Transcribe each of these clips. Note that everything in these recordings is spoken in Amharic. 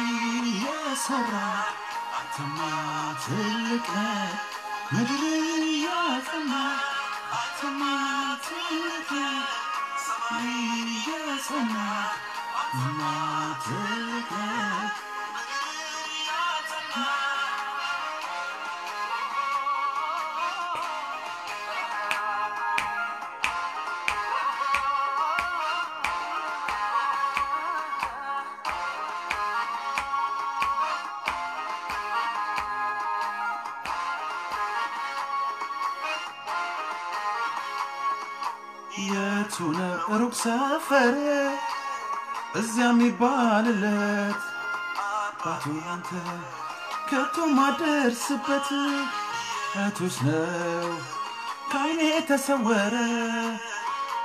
እየሰራ አንተማ ትልቅ ምድርን እያጠማ አንተማ ትልቅ ሰማይን እየሰማ አንተማ ትልቅ ሩቅ ሰፈር እዚያ የሚባልለት አባቱ ያንተ ከቶ ማደርስበት እቱስ ነው ከአይኔ የተሰወረ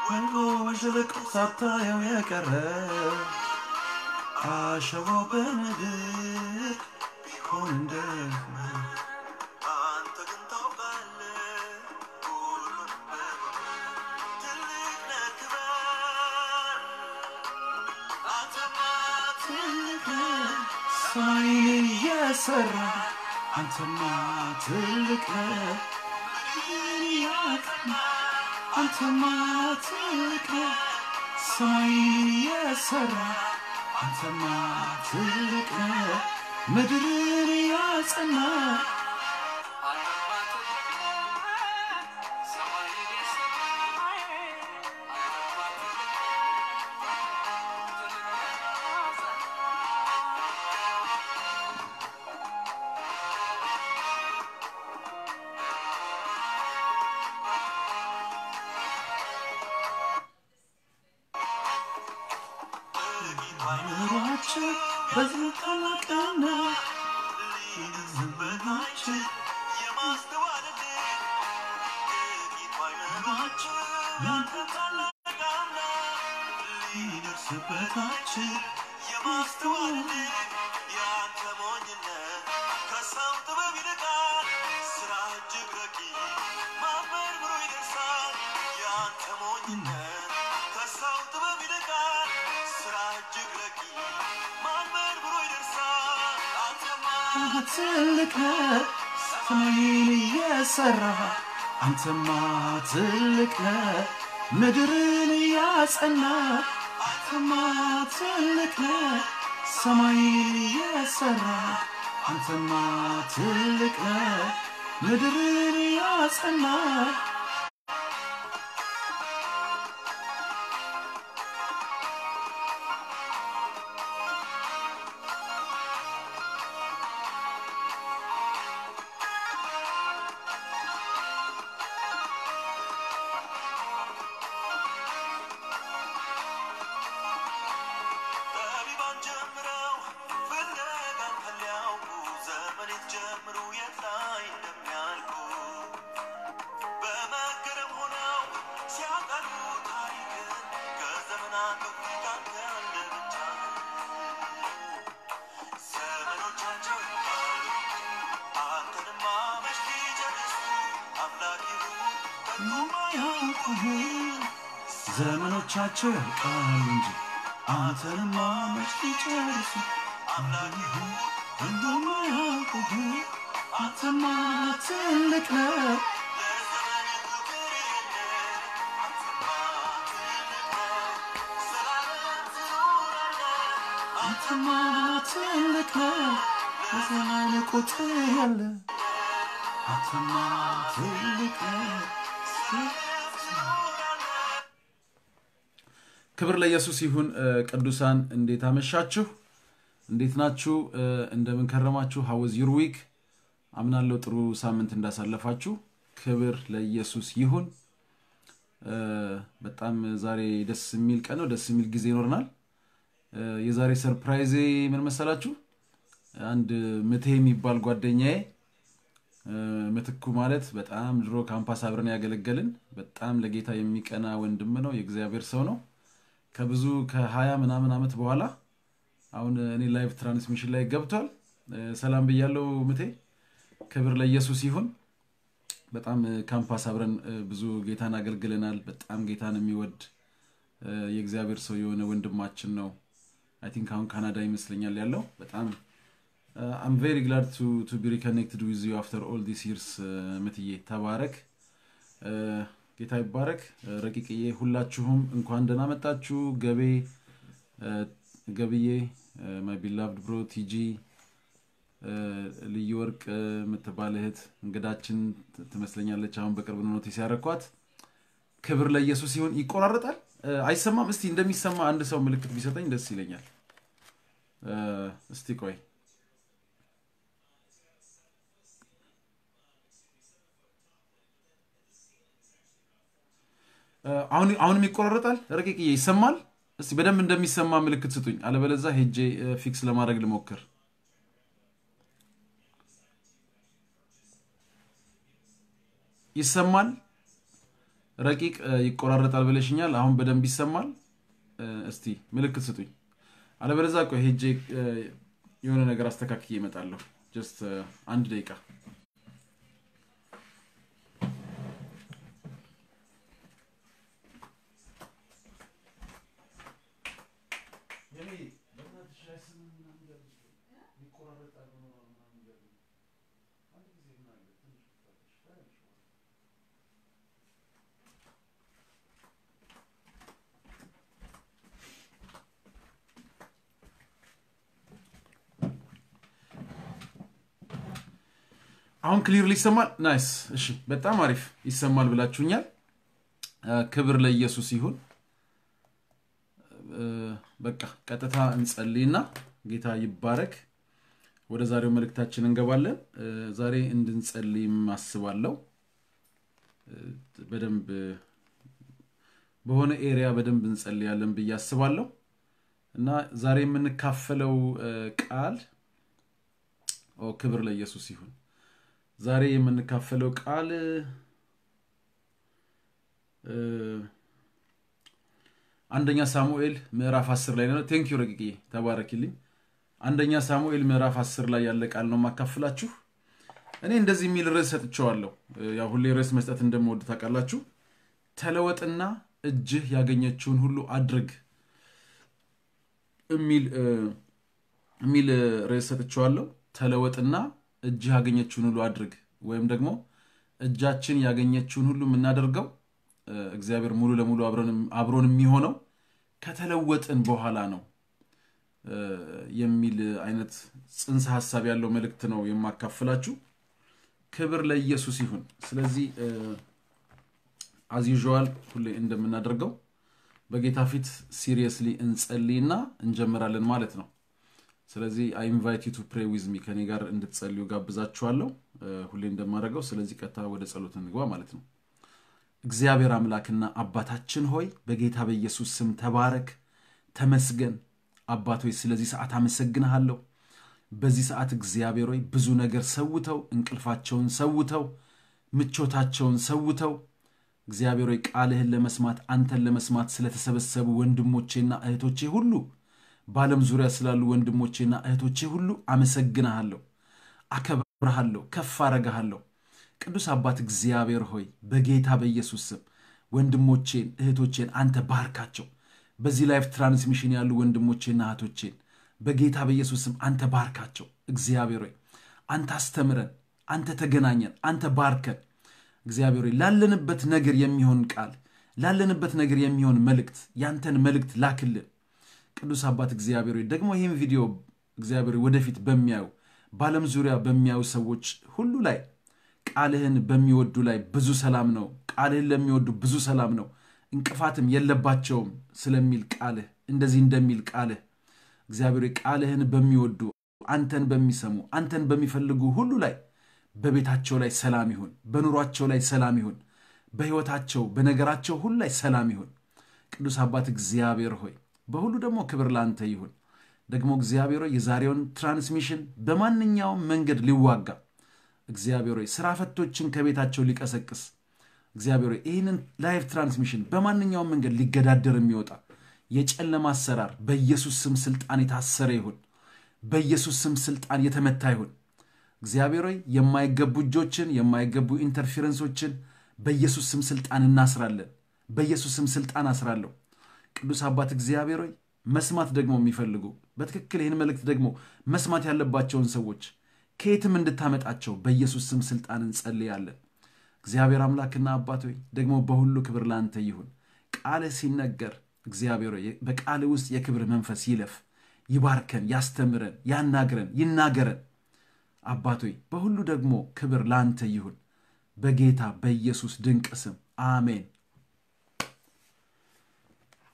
ወንጎ ወሽርቅ ሳታየው የቀረ አሸቦ በነድቅ ቢሆን እንደ አንተማ ትልቅ አንተማ ትልቅ ሰማይ የሰራ አንተማ ትልቅ ምድርን ያጸና አንተማ ትልቅ ነህ ምድርን እያጸናህ አንተማ ትልቅ ነህ ሰማይን እየሰራህ አንተማ ትልቅ ነህ ምድርን እያጸናህ ማተርማ መች ጨርሱ አምላክ እንደማያውቁ አንተማ ትልቅ ነህ አንተማ ትልቅ ነህ በሰማይ ያለ አንተማ ትልቅ ነህ ክብር ለኢየሱስ ይሁን። ቅዱሳን እንዴት አመሻችሁ? እንዴት ናችሁ? እንደምንከረማችሁ ሀወዝ ዩር ዊክ? አምናለሁ ጥሩ ሳምንት እንዳሳለፋችሁ። ክብር ለኢየሱስ ይሁን። በጣም ዛሬ ደስ የሚል ቀን ነው። ደስ የሚል ጊዜ ይኖርናል። የዛሬ ሰርፕራይዜ ምን መሰላችሁ? አንድ ምቴ የሚባል ጓደኛዬ ምትኩ ማለት በጣም ድሮ ካምፓስ አብረን ያገለገልን በጣም ለጌታ የሚቀና ወንድም ነው። የእግዚአብሔር ሰው ነው። ከብዙ ከሀያ ምናምን ዓመት በኋላ አሁን እኔ ላይቭ ትራንስሚሽን ላይ ገብቷል። ሰላም ብያለው ምቴ። ክብር ለኢየሱስ ይሁን። በጣም ካምፓስ አብረን ብዙ ጌታን አገልግለናል። በጣም ጌታን የሚወድ የእግዚአብሔር ሰው የሆነ ወንድማችን ነው። አይ ቲንክ አሁን ካናዳ ይመስለኛል ያለው። በጣም አም ቬሪ ግላድ ቱ ቢ ሪኮኔክትድ ዊዝ ዩ አፍተር ኦል ዲስ ይርስ ምትዬ ተባረክ። ጌታ ይባረክ። ረቂቅዬ ሁላችሁም እንኳን ደህና መጣችሁ። ገቤ ገብዬ፣ ማይ ቢላቭድ ብሮ፣ ቲጂ፣ ልዩ ወርቅ የምትባል እህት እንግዳችን ትመስለኛለች። አሁን በቅርብ ኖቲስ ሲያረኳት ክብር ለኢየሱስ ሲሆን ይቆራረጣል አይሰማም። እስቲ እንደሚሰማ አንድ ሰው ምልክት ቢሰጠኝ ደስ ይለኛል። እስቲ ቆይ አሁን አሁንም ይቆራረጣል። ረቂቅዬ ይሰማል? እስቲ በደንብ እንደሚሰማ ምልክት ስጡኝ። አለበለዛ ሄጄ ፊክስ ለማድረግ ልሞክር። ይሰማል? ረቂቅ ይቆራረጣል ብለሽኛል። አሁን በደንብ ይሰማል? እስቲ ምልክት ስጡኝ። አለበለዛ ቆይ ሄጄ የሆነ ነገር አስተካክዬ እመጣለሁ። ጀስት አንድ ደቂቃ አሁን ክሊር ይሰማል። ናይስ። እሺ፣ በጣም አሪፍ ይሰማል ብላችሁኛል። ክብር ለኢየሱስ ይሁን። በቃ ቀጥታ እንጸልይና ጌታ ይባረክ። ወደ ዛሬው መልእክታችን እንገባለን። ዛሬ እንድንጸልይም አስባለሁ። በደንብ በሆነ ኤሪያ በደንብ እንጸልያለን ብዬ አስባለሁ እና ዛሬ የምንካፈለው ቃል ክብር ለኢየሱስ ይሁን ዛሬ የምንካፈለው ቃል አንደኛ ሳሙኤል ምዕራፍ አስር ላይ ነው። ቴንኪዩ ረቂቅዬ ተባረኪልኝ። አንደኛ ሳሙኤል ምዕራፍ አስር ላይ ያለ ቃል ነው የማካፍላችሁ። እኔ እንደዚህ የሚል ርዕስ ሰጥቸዋለሁ ሁሌ ርዕስ መስጠት እንደምወድ ታውቃላችሁ። ተለወጥና እጅህ ያገኘችውን ሁሉ አድርግ የሚል ርዕስ ሰጥቸዋለሁ ተለወጥና እጅህ ያገኘችውን ሁሉ አድርግ ወይም ደግሞ እጃችን ያገኘችውን ሁሉ የምናደርገው እግዚአብሔር ሙሉ ለሙሉ አብሮን የሚሆነው ከተለወጥን በኋላ ነው የሚል አይነት ጽንሰ ሀሳብ ያለው መልእክት ነው የማካፍላችሁ። ክብር ለኢየሱስ ይሁን። ስለዚህ አዚዋል ሁሌ እንደምናደርገው በጌታ ፊት ሲሪየስሊ እንጸልይና እንጀምራለን ማለት ነው። ስለዚህ አይ ኢንቫይት ዩ ቱ ፕሬ ዊዝ ሚ ከኔ ጋር እንድትጸልዩ ጋብዛችኋለሁ ሁሌ እንደማደርገው። ስለዚህ ቀጥታ ወደ ጸሎት እንግባ ማለት ነው። እግዚአብሔር አምላክና አባታችን ሆይ በጌታ በኢየሱስ ስም ተባረክ፣ ተመስገን። አባት ሆይ ስለዚህ ሰዓት አመሰግንሃለሁ። በዚህ ሰዓት እግዚአብሔር ሆይ ብዙ ነገር ሰውተው እንቅልፋቸውን ሰውተው ምቾታቸውን ሰውተው እግዚአብሔር ሆይ ቃልህን ለመስማት አንተን ለመስማት ስለተሰበሰቡ ወንድሞቼና እህቶቼ ሁሉ በዓለም ዙሪያ ስላሉ ወንድሞቼና እህቶቼ ሁሉ አመሰግንሃለሁ፣ አከብርሃለሁ፣ ከፍ አረግሃለሁ። ቅዱስ አባት እግዚአብሔር ሆይ በጌታ በኢየሱስ ስም ወንድሞቼን እህቶቼን አንተ ባርካቸው። በዚህ ላይፍ ትራንስሚሽን ያሉ ወንድሞቼና እህቶቼን በጌታ በኢየሱስ ስም አንተ ባርካቸው። እግዚአብሔር ሆይ አንተ አስተምረን፣ አንተ ተገናኘን፣ አንተ ባርከን። እግዚአብሔር ሆይ ላለንበት ነገር የሚሆን ቃል ላለንበት ነገር የሚሆን መልእክት ያንተን መልእክት ላክልን ቅዱስ አባት እግዚአብሔር ደግሞ ይህም ቪዲዮ እግዚአብሔር ወደፊት በሚያዩ በዓለም ዙሪያ በሚያዩ ሰዎች ሁሉ ላይ ቃልህን በሚወዱ ላይ ብዙ ሰላም ነው፣ ቃልህን ለሚወዱ ብዙ ሰላም ነው፣ እንቅፋትም የለባቸውም ስለሚል ቃልህ እንደዚህ እንደሚል ቃልህ እግዚአብሔር ቃልህን በሚወዱ አንተን በሚሰሙ አንተን በሚፈልጉ ሁሉ ላይ በቤታቸው ላይ ሰላም ይሁን፣ በኑሯቸው ላይ ሰላም ይሁን፣ በሕይወታቸው በነገራቸው ሁሉ ላይ ሰላም ይሁን። ቅዱስ አባት እግዚአብሔር ሆይ በሁሉ ደግሞ ክብር ላንተ ይሁን። ደግሞ እግዚአብሔር የዛሬውን ትራንስሚሽን በማንኛውም መንገድ ሊዋጋ እግዚአብሔር ስራ ፈቶችን ከቤታቸው ሊቀሰቅስ እግዚአብሔር ይህንን ላይቭ ትራንስሚሽን በማንኛውም መንገድ ሊገዳደር የሚወጣ የጨለማ አሰራር በኢየሱስ ስም ስልጣን የታሰረ ይሁን። በኢየሱስ ስም ስልጣን የተመታ ይሁን። እግዚአብሔር የማይገቡ እጆችን የማይገቡ ኢንተርፌረንሶችን በኢየሱስ ስም ስልጣን እናስራለን። በኢየሱስ ስም ስልጣን አስራለሁ። ቅዱስ አባት እግዚአብሔር ሆይ መስማት ደግሞ የሚፈልጉ በትክክል ይህን መልእክት ደግሞ መስማት ያለባቸውን ሰዎች ከየትም እንድታመጣቸው በኢየሱስ ስም ስልጣን እንጸልያለን። እግዚአብሔር አምላክና አባት ሆይ ደግሞ በሁሉ ክብር ላንተ ይሁን። ቃል ሲነገር እግዚአብሔር በቃል ውስጥ የክብር መንፈስ ይለፍ፣ ይባርከን፣ ያስተምረን፣ ያናግረን፣ ይናገረን። አባቶ በሁሉ ደግሞ ክብር ላንተ ይሁን። በጌታ በኢየሱስ ድንቅ ስም አሜን።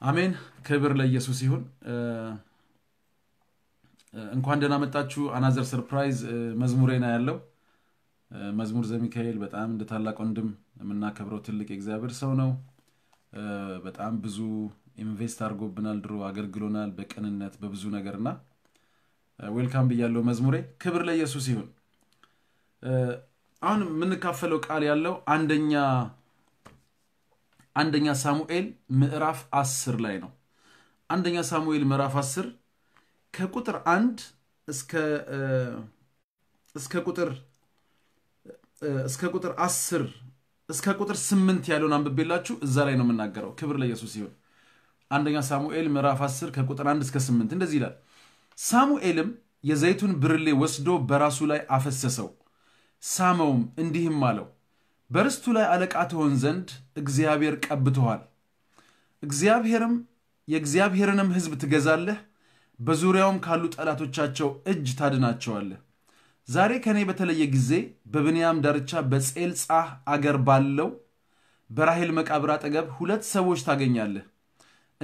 አሜን። ክብር ለኢየሱስ ይሁን። እንኳን ደህና መጣችሁ። አናዘር ሰርፕራይዝ መዝሙሬ ነው ያለው መዝሙር ዘሚካኤል በጣም እንደ ታላቅ ወንድም የምናከብረው ትልቅ የእግዚአብሔር ሰው ነው። በጣም ብዙ ኢንቨስት አድርጎብናል፣ ድሮ አገልግሎናል በቅንነት በብዙ ነገርና ዌልካም ብያለው። መዝሙሬ ክብር ለኢየሱስ ይሁን። አሁን የምንካፈለው ቃል ያለው አንደኛ አንደኛ ሳሙኤል ምዕራፍ 10 ላይ ነው። አንደኛ ሳሙኤል ምዕራፍ 10 ከቁጥር 1 እስከ እስከ ቁጥር እስከ ቁጥር 10 እስከ ቁጥር 8 ያለውን አንብቤላችሁ እዛ ላይ ነው የምናገረው። ክብር ለኢየሱስ ይሁን። አንደኛ ሳሙኤል ምዕራፍ 10 ከቁጥር 1 እስከ 8 እንደዚህ ይላል። ሳሙኤልም የዘይቱን ብርሌ ወስዶ በራሱ ላይ አፈሰሰው፣ ሳመውም፣ እንዲህም አለው በርስቱ ላይ አለቃ ትሆን ዘንድ እግዚአብሔር ቀብተዋል። እግዚአብሔርም የእግዚአብሔርንም ሕዝብ ትገዛለህ፣ በዙሪያውም ካሉ ጠላቶቻቸው እጅ ታድናቸዋለህ። ዛሬ ከእኔ በተለየ ጊዜ በብንያም ዳርቻ በጼልጻህ አገር ባለው በራሄል መቃብር አጠገብ ሁለት ሰዎች ታገኛለህ።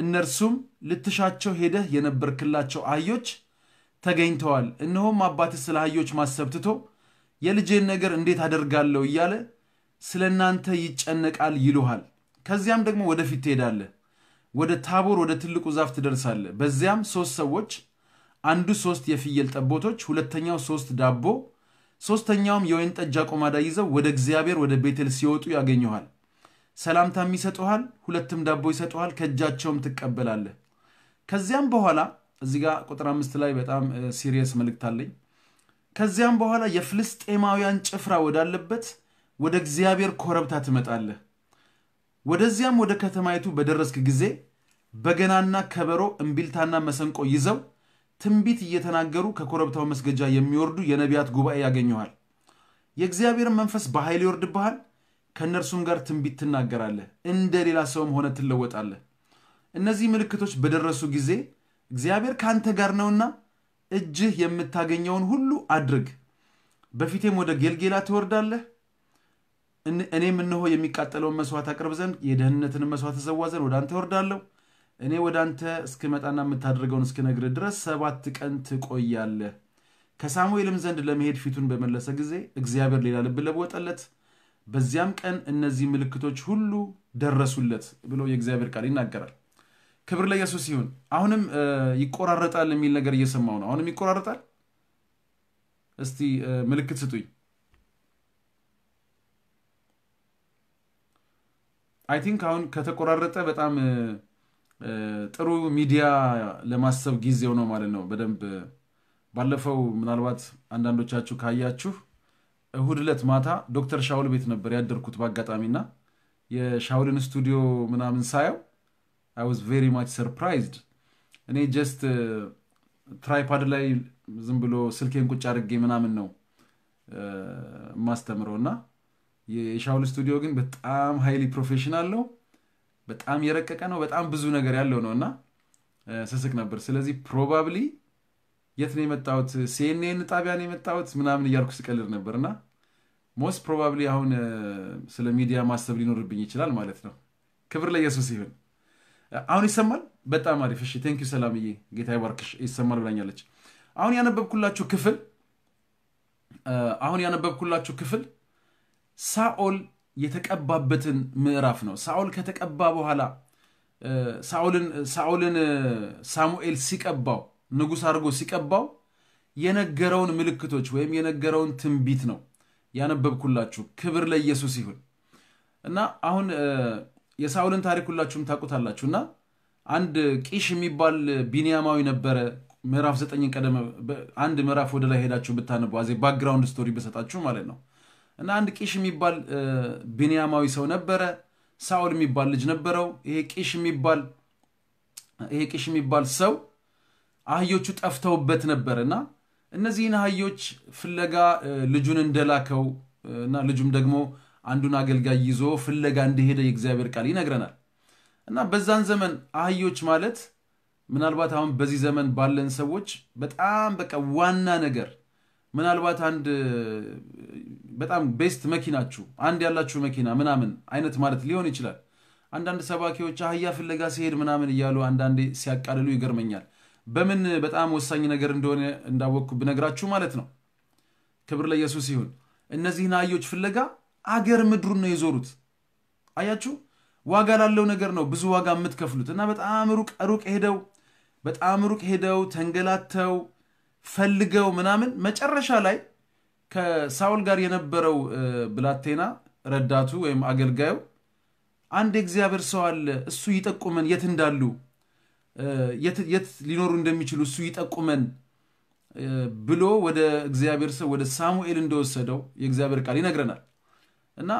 እነርሱም ልትሻቸው ሄደህ የነበርክላቸው አህዮች ተገኝተዋል። እነሆም አባትህ ስለ አህዮች ማሰብ ትቶ የልጄን ነገር እንዴት አደርጋለሁ እያለ ስለ እናንተ ይጨነቃል ይሉሃል። ከዚያም ደግሞ ወደፊት ትሄዳለህ። ወደ ታቦር ወደ ትልቁ ዛፍ ትደርሳለህ። በዚያም ሶስት ሰዎች አንዱ ሶስት የፍየል ጠቦቶች፣ ሁለተኛው ሶስት ዳቦ፣ ሶስተኛውም የወይን ጠጅ አቁማዳ ይዘው ወደ እግዚአብሔር ወደ ቤቴል ሲወጡ ያገኘኋል። ሰላምታም ይሰጡሃል። ሁለትም ዳቦ ይሰጡሃል። ከእጃቸውም ትቀበላለህ። ከዚያም በኋላ እዚህ ጋ ቁጥር አምስት ላይ በጣም ሲሪየስ መልእክት አለኝ። ከዚያም በኋላ የፍልስጤማውያን ጭፍራ ወዳለበት ወደ እግዚአብሔር ኮረብታ ትመጣለህ። ወደዚያም ወደ ከተማይቱ በደረስክ ጊዜ በገናና ከበሮ፣ እምቢልታና መሰንቆ ይዘው ትንቢት እየተናገሩ ከኮረብታው መስገጃ የሚወርዱ የነቢያት ጉባኤ ያገኘዋል። የእግዚአብሔር መንፈስ በኃይል ይወርድብሃል። ከእነርሱም ጋር ትንቢት ትናገራለህ፣ እንደ ሌላ ሰውም ሆነ ትለወጣለህ። እነዚህ ምልክቶች በደረሱ ጊዜ እግዚአብሔር ከአንተ ጋር ነውና እጅህ የምታገኘውን ሁሉ አድርግ። በፊቴም ወደ ጌልጌላ ትወርዳለህ እኔም እነሆ የሚቃጠለውን መስዋዕት አቅርብ ዘንድ የደህንነትን መስዋዕት ተሰዋ ዘንድ ወደ አንተ ወርዳለሁ። እኔ ወደ አንተ እስክመጣና የምታደርገውን እስክነግር ድረስ ሰባት ቀን ትቆያለህ። ከሳሙኤልም ዘንድ ለመሄድ ፊቱን በመለሰ ጊዜ እግዚአብሔር ሌላ ልብ ለወጠለት። በዚያም ቀን እነዚህ ምልክቶች ሁሉ ደረሱለት ብሎ የእግዚአብሔር ቃል ይናገራል። ክብር ለኢየሱስ ይሁን። አሁንም ይቆራረጣል የሚል ነገር እየሰማው ነው። አሁንም ይቆራረጣል። እስቲ ምልክት ስጡኝ። አይ ቲንክ አሁን ከተቆራረጠ በጣም ጥሩ ሚዲያ ለማሰብ ጊዜው ነው ማለት ነው። በደንብ ባለፈው ምናልባት አንዳንዶቻችሁ ካያችሁ እሁድ ለት ማታ ዶክተር ሻውል ቤት ነበር ያደርኩት በአጋጣሚና የሻውልን ስቱዲዮ ምናምን ሳየው አይ ዋዝ ቬሪ ማች ሰርፕራይዝድ። እኔ ጀስት ትራይፓድ ላይ ዝም ብሎ ስልኬን ቁጭ አድርጌ ምናምን ነው የማስተምረው እና የሻውል ስቱዲዮ ግን በጣም ሀይሊ ፕሮፌሽናል ነው። በጣም የረቀቀ ነው። በጣም ብዙ ነገር ያለው ነው እና ስስቅ ነበር። ስለዚህ ፕሮባብሊ የት ነው የመጣሁት? ሲኤንኤን ጣቢያ የመጣሁት ምናምን እያልኩ ስቀልድ ነበር እና ሞስት ፕሮባብሊ አሁን ስለ ሚዲያ ማሰብ ሊኖርብኝ ይችላል ማለት ነው። ክብር ለኢየሱስ ይሁን። አሁን ይሰማል። በጣም አሪፍ። እሺ ቴንኪው ሰላምዬ፣ ጌታ ይባርክሽ። ይሰማል ብላኛለች። አሁን ያነበብኩላችሁ ክፍል አሁን ያነበብኩላችሁ ክፍል ሳኦል የተቀባበትን ምዕራፍ ነው። ሳኦል ከተቀባ በኋላ ሳኦልን ሳሙኤል ሲቀባው ንጉሥ አድርጎ ሲቀባው የነገረውን ምልክቶች ወይም የነገረውን ትንቢት ነው ያነበብኩላችሁ። ክብር ለኢየሱስ ይሁን እና አሁን የሳኦልን ታሪክ ሁላችሁም ታውቁታላችሁ። እና አንድ ቂሽ የሚባል ቢንያማዊ ነበረ። ምዕራፍ ዘጠኝን ቀደም አንድ ምዕራፍ ወደ ላይ ሄዳችሁ ብታነቡ ዜ ባክግራውንድ ስቶሪ በሰጣችሁ ማለት ነው እና አንድ ቂሽ የሚባል ቢንያማዊ ሰው ነበረ። ሳውል የሚባል ልጅ ነበረው። ይሄ ቂሽ የሚባል ይሄ ቂሽ የሚባል ሰው አህዮቹ ጠፍተውበት ነበር እና እነዚህን አህዮች ፍለጋ ልጁን እንደላከው እና ልጁም ደግሞ አንዱን አገልጋይ ይዞ ፍለጋ እንደሄደ የእግዚአብሔር ቃል ይነግረናል። እና በዛን ዘመን አህዮች ማለት ምናልባት አሁን በዚህ ዘመን ባለን ሰዎች በጣም በቃ ዋና ነገር ምናልባት አንድ በጣም ቤስት መኪናችሁ አንድ ያላችሁ መኪና ምናምን አይነት ማለት ሊሆን ይችላል። አንዳንድ ሰባኪዎች አህያ ፍለጋ ሲሄድ ምናምን እያሉ አንዳንዴ ሲያቃልሉ ይገርመኛል። በምን በጣም ወሳኝ ነገር እንደሆነ እንዳወቅኩ ብነግራችሁ ማለት ነው። ክብር ለኢየሱስ ይሁን። እነዚህን አህዮች ፍለጋ አገር ምድሩን ነው የዞሩት። አያችሁ፣ ዋጋ ላለው ነገር ነው ብዙ ዋጋ የምትከፍሉት እና በጣም ሩቅ ሩቅ ሄደው በጣም ሩቅ ሄደው ተንገላተው ፈልገው ምናምን መጨረሻ ላይ ከሳውል ጋር የነበረው ብላቴና ረዳቱ ወይም አገልጋዩ አንድ እግዚአብሔር ሰው አለ፣ እሱ ይጠቁመን የት እንዳሉ የት ሊኖሩ እንደሚችሉ እሱ ይጠቁመን ብሎ ወደ እግዚአብሔር ሰው ወደ ሳሙኤል እንደወሰደው የእግዚአብሔር ቃል ይነግረናል። እና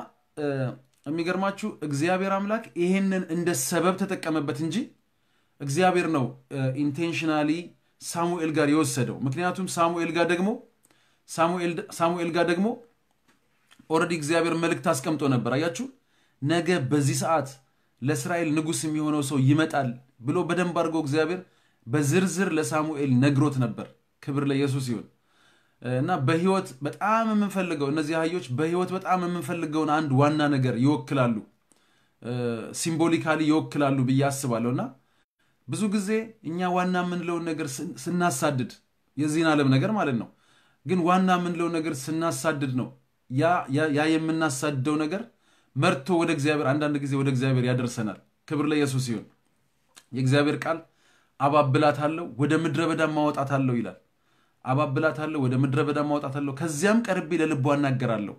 የሚገርማችሁ እግዚአብሔር አምላክ ይሄንን እንደ ሰበብ ተጠቀመበት እንጂ እግዚአብሔር ነው ኢንቴንሽናሊ ሳሙኤል ጋር የወሰደው። ምክንያቱም ሳሙኤል ጋር ደግሞ ሳሙኤል ጋር ደግሞ ኦረዲ እግዚአብሔር መልእክት አስቀምጦ ነበር። አያችሁ፣ ነገ በዚህ ሰዓት ለእስራኤል ንጉስ የሚሆነው ሰው ይመጣል ብሎ በደንብ አድርጎ እግዚአብሔር በዝርዝር ለሳሙኤል ነግሮት ነበር። ክብር ለኢየሱስ ይሁን እና በህይወት በጣም የምንፈልገው እነዚህ አህዮች በህይወት በጣም የምንፈልገውን አንድ ዋና ነገር ይወክላሉ፣ ሲምቦሊካሊ ይወክላሉ ብዬ አስባለሁ እና ብዙ ጊዜ እኛ ዋና የምንለውን ነገር ስናሳድድ የዚህን ዓለም ነገር ማለት ነው። ግን ዋና የምንለው ነገር ስናሳድድ ነው ያ የምናሳድደው ነገር መርቶ ወደ እግዚአብሔር አንዳንድ ጊዜ ወደ እግዚአብሔር ያደርሰናል። ክብር ለኢየሱስ ይሁን። የእግዚአብሔር ቃል አባብላታለሁ ወደ ምድረ በዳ አለው ይላል። አባብላታለሁ ወደ ምድረ በዳ አለው ከዚያም ቀርቤ ለልቧ እናገራለሁ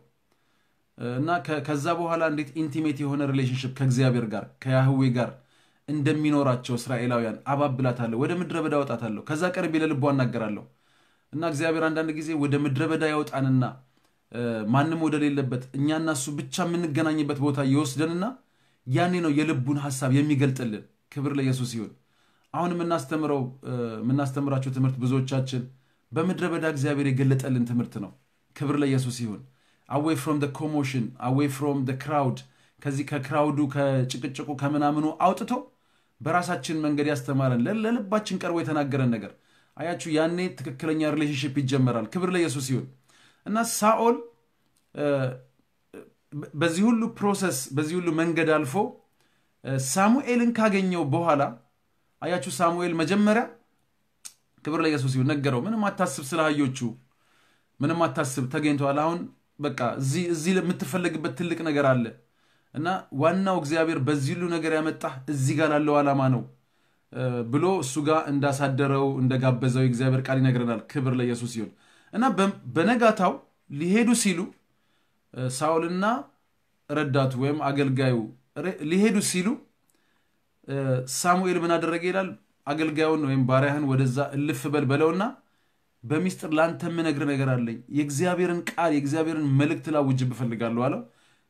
እና ከዛ በኋላ እንዴት ኢንቲሜት የሆነ ሪሌሽንሽፕ ከእግዚአብሔር ጋር ከያህዌ ጋር እንደሚኖራቸው እስራኤላውያን አባብላታለሁ፣ ወደ ምድረ በዳ አወጣታለሁ፣ ከዛ ቀርቤ ለልቧ እናገራለሁ። እና እግዚአብሔር አንዳንድ ጊዜ ወደ ምድረ በዳ ያወጣንና ማንም ወደሌለበት እኛ እሱ ብቻ የምንገናኝበት ቦታ ይወስደንና ያኔ ነው የልቡን ሀሳብ የሚገልጥልን። ክብር ለኢየሱስ ይሁን። አሁን የምናስተምረው የምናስተምራቸው ትምህርት ብዙዎቻችን በምድረ በዳ እግዚአብሔር የገለጠልን ትምህርት ነው። ክብር ለኢየሱስ ይሁን። አዌይ ፍሮም ደ ኮሞሽን አዌይ ፍሮም ደ ክራውድ ከዚህ ከክራውዱ ከጭቅጭቁ ከምናምኑ አውጥቶ በራሳችን መንገድ ያስተማረን ለልባችን ቀርቦ የተናገረን ነገር አያችሁ፣ ያኔ ትክክለኛ ሪሌሽንሽፕ ይጀመራል። ክብር ለኢየሱስ ይሁን እና ሳኦል በዚህ ሁሉ ፕሮሰስ በዚህ ሁሉ መንገድ አልፎ ሳሙኤልን ካገኘው በኋላ አያችሁ፣ ሳሙኤል መጀመሪያ ክብር ለኢየሱስ ይሁን ነገረው። ምንም አታስብ፣ ስለ አህዮቹ ምንም አታስብ፣ ተገኝተዋል። አሁን በቃ እዚህ የምትፈለግበት ትልቅ ነገር አለ እና ዋናው እግዚአብሔር በዚህ ሁሉ ነገር ያመጣህ እዚህ ጋር ላለው ዓላማ ነው ብሎ እሱ ጋር እንዳሳደረው እንደጋበዘው የእግዚአብሔር ቃል ይነግረናል። ክብር ለኢየሱስ ይሁን እና በነጋታው ሊሄዱ ሲሉ ሳውልና ረዳቱ ወይም አገልጋዩ ሊሄዱ ሲሉ ሳሙኤል ምን አደረገ ይላል። አገልጋዩን ወይም ባሪያህን ወደዛ እልፍ በል በለውና በሚስጥር ለአንተ የምነግር ነገር አለኝ፣ የእግዚአብሔርን ቃል የእግዚአብሔርን መልእክት ላውጅ ብፈልጋለሁ አለው።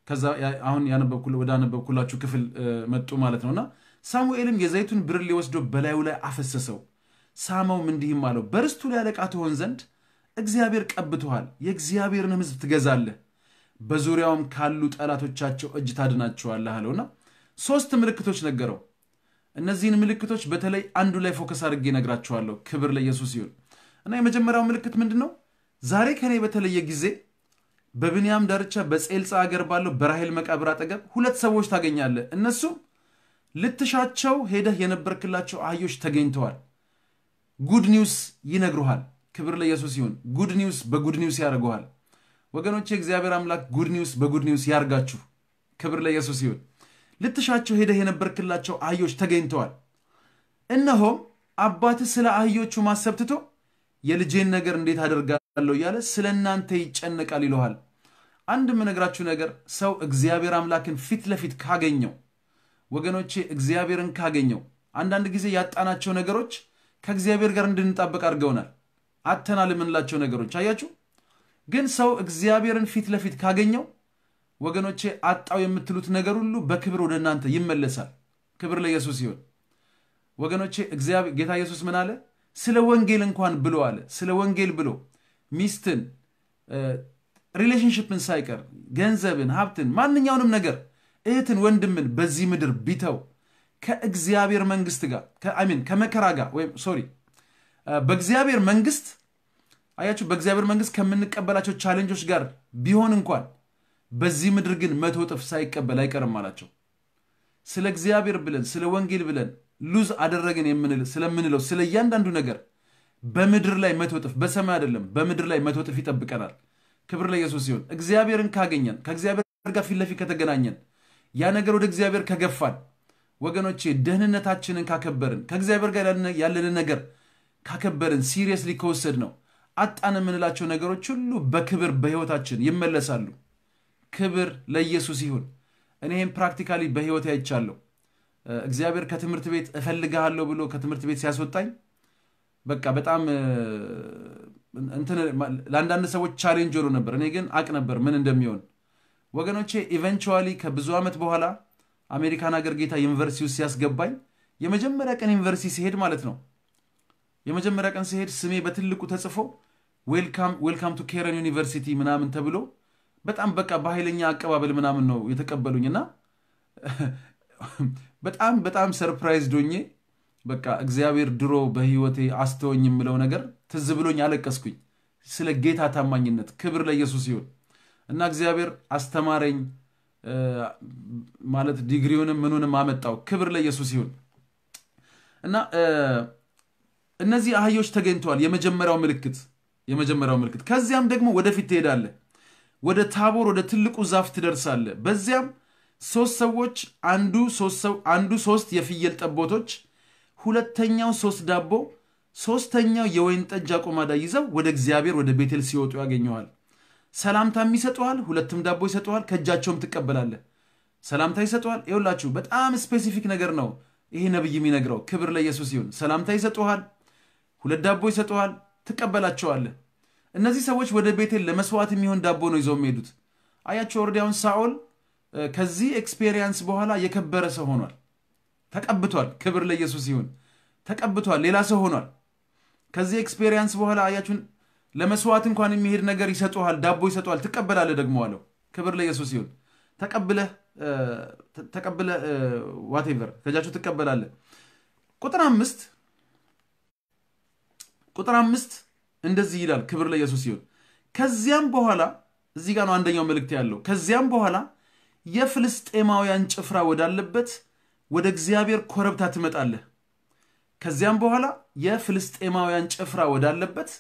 ከዛ አሁን ክፍል መጡ ማለት ነውና ሳሙኤልም የዘይቱን ብርሌ ወስዶ በላዩ ላይ አፈሰሰው። ሳመውም እንዲህም አለው፣ በርስቱ ላይ አለቃ ትሆን ዘንድ እግዚአብሔር ቀብተዋል የእግዚአብሔርንም ሕዝብ ትገዛለህ፣ በዙሪያውም ካሉ ጠላቶቻቸው እጅ ታድናቸዋለህ አለውና ሶስት ምልክቶች ነገረው። እነዚህን ምልክቶች በተለይ አንዱ ላይ ፎከስ አድርጌ ነግራቸዋለሁ። ክብር ለኢየሱስ ይሁን እና የመጀመሪያው ምልክት ምንድን ነው? ዛሬ ከኔ በተለየ ጊዜ በብንያም ዳርቻ በጼልጻ ሀገር ባለው በራሄል መቃብር አጠገብ ሁለት ሰዎች ታገኛለህ። እነሱም ልትሻቸው ሄደህ የነበርክላቸው አህዮች ተገኝተዋል። ጉድ ኒውስ ይነግሩሃል። ክብር ለኢየሱስ ይሁን። ጉድ ኒውስ በጉድ ኒውስ ያደርገዋል። ወገኖች የእግዚአብሔር አምላክ ጉድ ኒውስ በጉድ ኒውስ ያርጋችሁ። ክብር ለኢየሱስ ይሁን። ልትሻቸው ሄደህ የነበርክላቸው አህዮች ተገኝተዋል። እነሆም አባትህ ስለ አህዮቹ ማሰብ ትቶ የልጄን ነገር እንዴት አደርጋለሁ እያለ ስለ እናንተ ይጨነቃል ይለዋል። አንድ የምነግራችሁ ነገር ሰው እግዚአብሔር አምላክን ፊት ለፊት ካገኘው ወገኖቼ፣ እግዚአብሔርን ካገኘው አንዳንድ ጊዜ ያጣናቸው ነገሮች ከእግዚአብሔር ጋር እንድንጣበቅ አድርገውናል። አተናል የምንላቸው ነገሮች አያችሁ። ግን ሰው እግዚአብሔርን ፊት ለፊት ካገኘው ወገኖቼ፣ አጣው የምትሉት ነገር ሁሉ በክብር ወደ እናንተ ይመለሳል። ክብር ለኢየሱስ ይሁን። ወገኖቼ ጌታ ኢየሱስ ምን አለ? ስለ ወንጌል እንኳን ብሎ አለ። ስለ ወንጌል ብሎ ሚስትን ሪሌሽንሽፕን ሳይቀር ገንዘብን፣ ሀብትን፣ ማንኛውንም ነገር እህትን፣ ወንድምን በዚህ ምድር ቢተው ከእግዚአብሔር መንግስት ጋር ሚን ከመከራ ጋር ወይም ሶሪ uh, በእግዚአብሔር መንግስት አያችሁ፣ በእግዚአብሔር መንግስት ከምንቀበላቸው ቻሌንጆች ጋር ቢሆን እንኳን በዚህ ምድር ግን መቶ እጥፍ ሳይቀበል አይቀርም አላቸው። ስለ እግዚአብሔር ብለን ስለ ወንጌል ብለን ሉዝ አደረግን ስለምንለው ስለ እያንዳንዱ ነገር በምድር ላይ መቶ እጥፍ በሰማይ አይደለም፣ በምድር ላይ መቶ እጥፍ ይጠብቀናል። ክብር ለኢየሱስ ሲሆን እግዚአብሔርን ካገኘን ከእግዚአብሔር ጋር ፊት ለፊት ከተገናኘን ያ ነገር ወደ እግዚአብሔር ከገፋን ወገኖቼ ደህንነታችንን ካከበርን ከእግዚአብሔር ጋር ያለንን ነገር ካከበርን ሲሪየስሊ ከወሰድ ነው አጣን የምንላቸው ነገሮች ሁሉ በክብር በህይወታችን ይመለሳሉ። ክብር ለኢየሱስ ይሁን። እኔህም ፕራክቲካሊ በህይወት አይቻለሁ። እግዚአብሔር ከትምህርት ቤት እፈልግሃለሁ ብሎ ከትምህርት ቤት ሲያስወጣኝ በቃ በጣም ለአንዳንድ ሰዎች ቻሌንጅ ሆኖ ነበር። እኔ ግን አቅ ነበር ምን እንደሚሆን ወገኖቼ። ኢቨንቹዋሊ ከብዙ ዓመት በኋላ አሜሪካን አገር ጌታ ዩኒቨርሲቲ ውስጥ ሲያስገባኝ የመጀመሪያ ቀን ዩኒቨርሲቲ ሲሄድ ማለት ነው የመጀመሪያ ቀን ሲሄድ ስሜ በትልቁ ተጽፎ ዌልካም ቱ ኬረን ዩኒቨርሲቲ ምናምን ተብሎ በጣም በቃ በኃይለኛ አቀባበል ምናምን ነው የተቀበሉኝ እና በጣም በጣም ሰርፕራይዝ ዶኜ በቃ እግዚአብሔር ድሮ በህይወቴ አስተወኝ የምለው ነገር ትዝ ብሎኝ አለቀስኩኝ። ስለ ጌታ ታማኝነት ክብር ለኢየሱስ ይሁን እና እግዚአብሔር አስተማረኝ ማለት ዲግሪውንም ምኑንም አመጣው። ክብር ለኢየሱስ ይሁን እና እነዚህ አህዮች ተገኝተዋል። የመጀመሪያው ምልክት የመጀመሪያው ምልክት። ከዚያም ደግሞ ወደፊት ትሄዳለ ወደ ታቦር ወደ ትልቁ ዛፍ ትደርሳለህ። በዚያም ሶስት ሰዎች አንዱ ሶስት የፍየል ጠቦቶች፣ ሁለተኛው ሶስት ዳቦ ሶስተኛው የወይን ጠጅ አቆማዳ ይዘው ወደ እግዚአብሔር ወደ ቤቴል ሲወጡ ያገኘዋል። ሰላምታም ይሰጠዋል፣ ሁለትም ዳቦ ይሰጠዋል፣ ከእጃቸውም ትቀበላለህ። ሰላምታ ይሰጠዋል። ይውላችሁ በጣም ስፔሲፊክ ነገር ነው ይሄ ነብይ የሚነግረው። ክብር ለኢየሱስ ይሁን። ሰላምታ ይሰጠዋል፣ ሁለት ዳቦ ይሰጠዋል፣ ትቀበላቸዋለህ። እነዚህ ሰዎች ወደ ቤቴል ለመስዋዕት የሚሆን ዳቦ ነው ይዘው የሚሄዱት። አያቸው ወርዲያውን ሳኦል ከዚህ ኤክስፔሪየንስ በኋላ የከበረ ሰው ሆኗል። ተቀብቷል። ክብር ለኢየሱስ ይሁን። ተቀብቷል። ሌላ ሰው ሆኗል። ከዚህ ኤክስፔሪንስ በኋላ አያችሁን፣ ለመስዋዕት እንኳን የሚሄድ ነገር ይሰጡሃል፣ ዳቦ ይሰጡሃል፣ ትቀበላለህ ደግሞ አለው። ክብር ለኢየሱስ ይሁን። ተቀብለህ ተቀብለህ ዋቴቨር ከጃችሁ ትቀበላለህ። ቁጥር አምስት ቁጥር አምስት እንደዚህ ይላል። ክብር ለኢየሱስ ይሁን። ከዚያም በኋላ እዚህ ጋር ነው አንደኛው መልእክት ያለው። ከዚያም በኋላ የፍልስጤማውያን ጭፍራ ወዳለበት ወደ እግዚአብሔር ኮረብታ ትመጣለህ። ከዚያም በኋላ የፍልስጤማውያን ጭፍራ ወዳለበት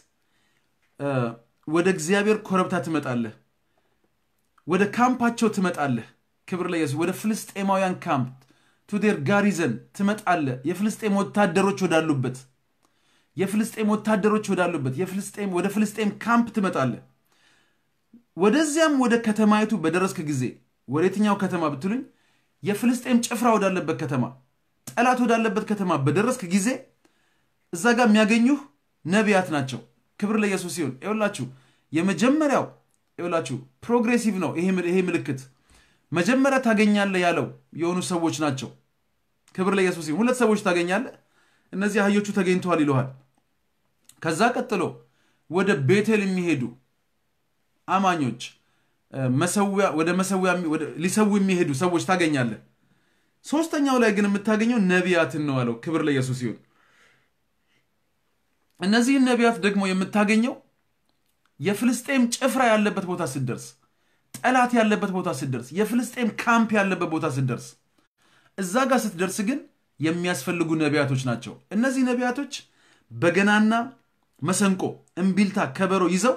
ወደ እግዚአብሔር ኮረብታ ትመጣለህ፣ ወደ ካምፓቸው ትመጣለህ። ክብር ለኢየሱስ። ወደ ፍልስጤማውያን ካምፕ ቱዴር ጋሪዘን ትመጣለ የፍልስጤም ወታደሮች ወዳሉበት የፍልስጤም ወታደሮች ወዳሉበት የፍልስጤም ወደ ፍልስጤም ካምፕ ትመጣለህ። ወደዚያም ወደ ከተማይቱ በደረስክ ጊዜ ወደ የትኛው ከተማ ብትሉኝ፣ የፍልስጤም ጭፍራ ወዳለበት ከተማ፣ ጠላት ወዳለበት ከተማ በደረስክ ጊዜ እዛ ጋር የሚያገኙህ ነቢያት ናቸው። ክብር ለኢየሱስ ይሁን። ይኸውላችሁ የመጀመሪያው ይኸውላችሁ ፕሮግሬሲቭ ነው ይሄ ምልክት። መጀመሪያ ታገኛለህ ያለው የሆኑ ሰዎች ናቸው። ክብር ለኢየሱስ ይሁን። ሁለት ሰዎች ታገኛለህ፣ እነዚህ አህዮቹ ተገኝተዋል ይለሃል። ከዛ ቀጥሎ ወደ ቤቴል የሚሄዱ አማኞች ወደ መሰዊያ ሊሰው የሚሄዱ ሰዎች ታገኛለህ። ሶስተኛው ላይ ግን የምታገኘው ነቢያትን ነው አለው። ክብር ለኢየሱስ ይሁን። እነዚህን ነቢያት ደግሞ የምታገኘው የፍልስጤም ጭፍራ ያለበት ቦታ ስትደርስ፣ ጠላት ያለበት ቦታ ስደርስ የፍልስጤም ካምፕ ያለበት ቦታ ስትደርስ፣ እዛ ጋር ስትደርስ ግን የሚያስፈልጉ ነቢያቶች ናቸው። እነዚህ ነቢያቶች በገናና መሰንቆ፣ እምቢልታ፣ ከበሮ ይዘው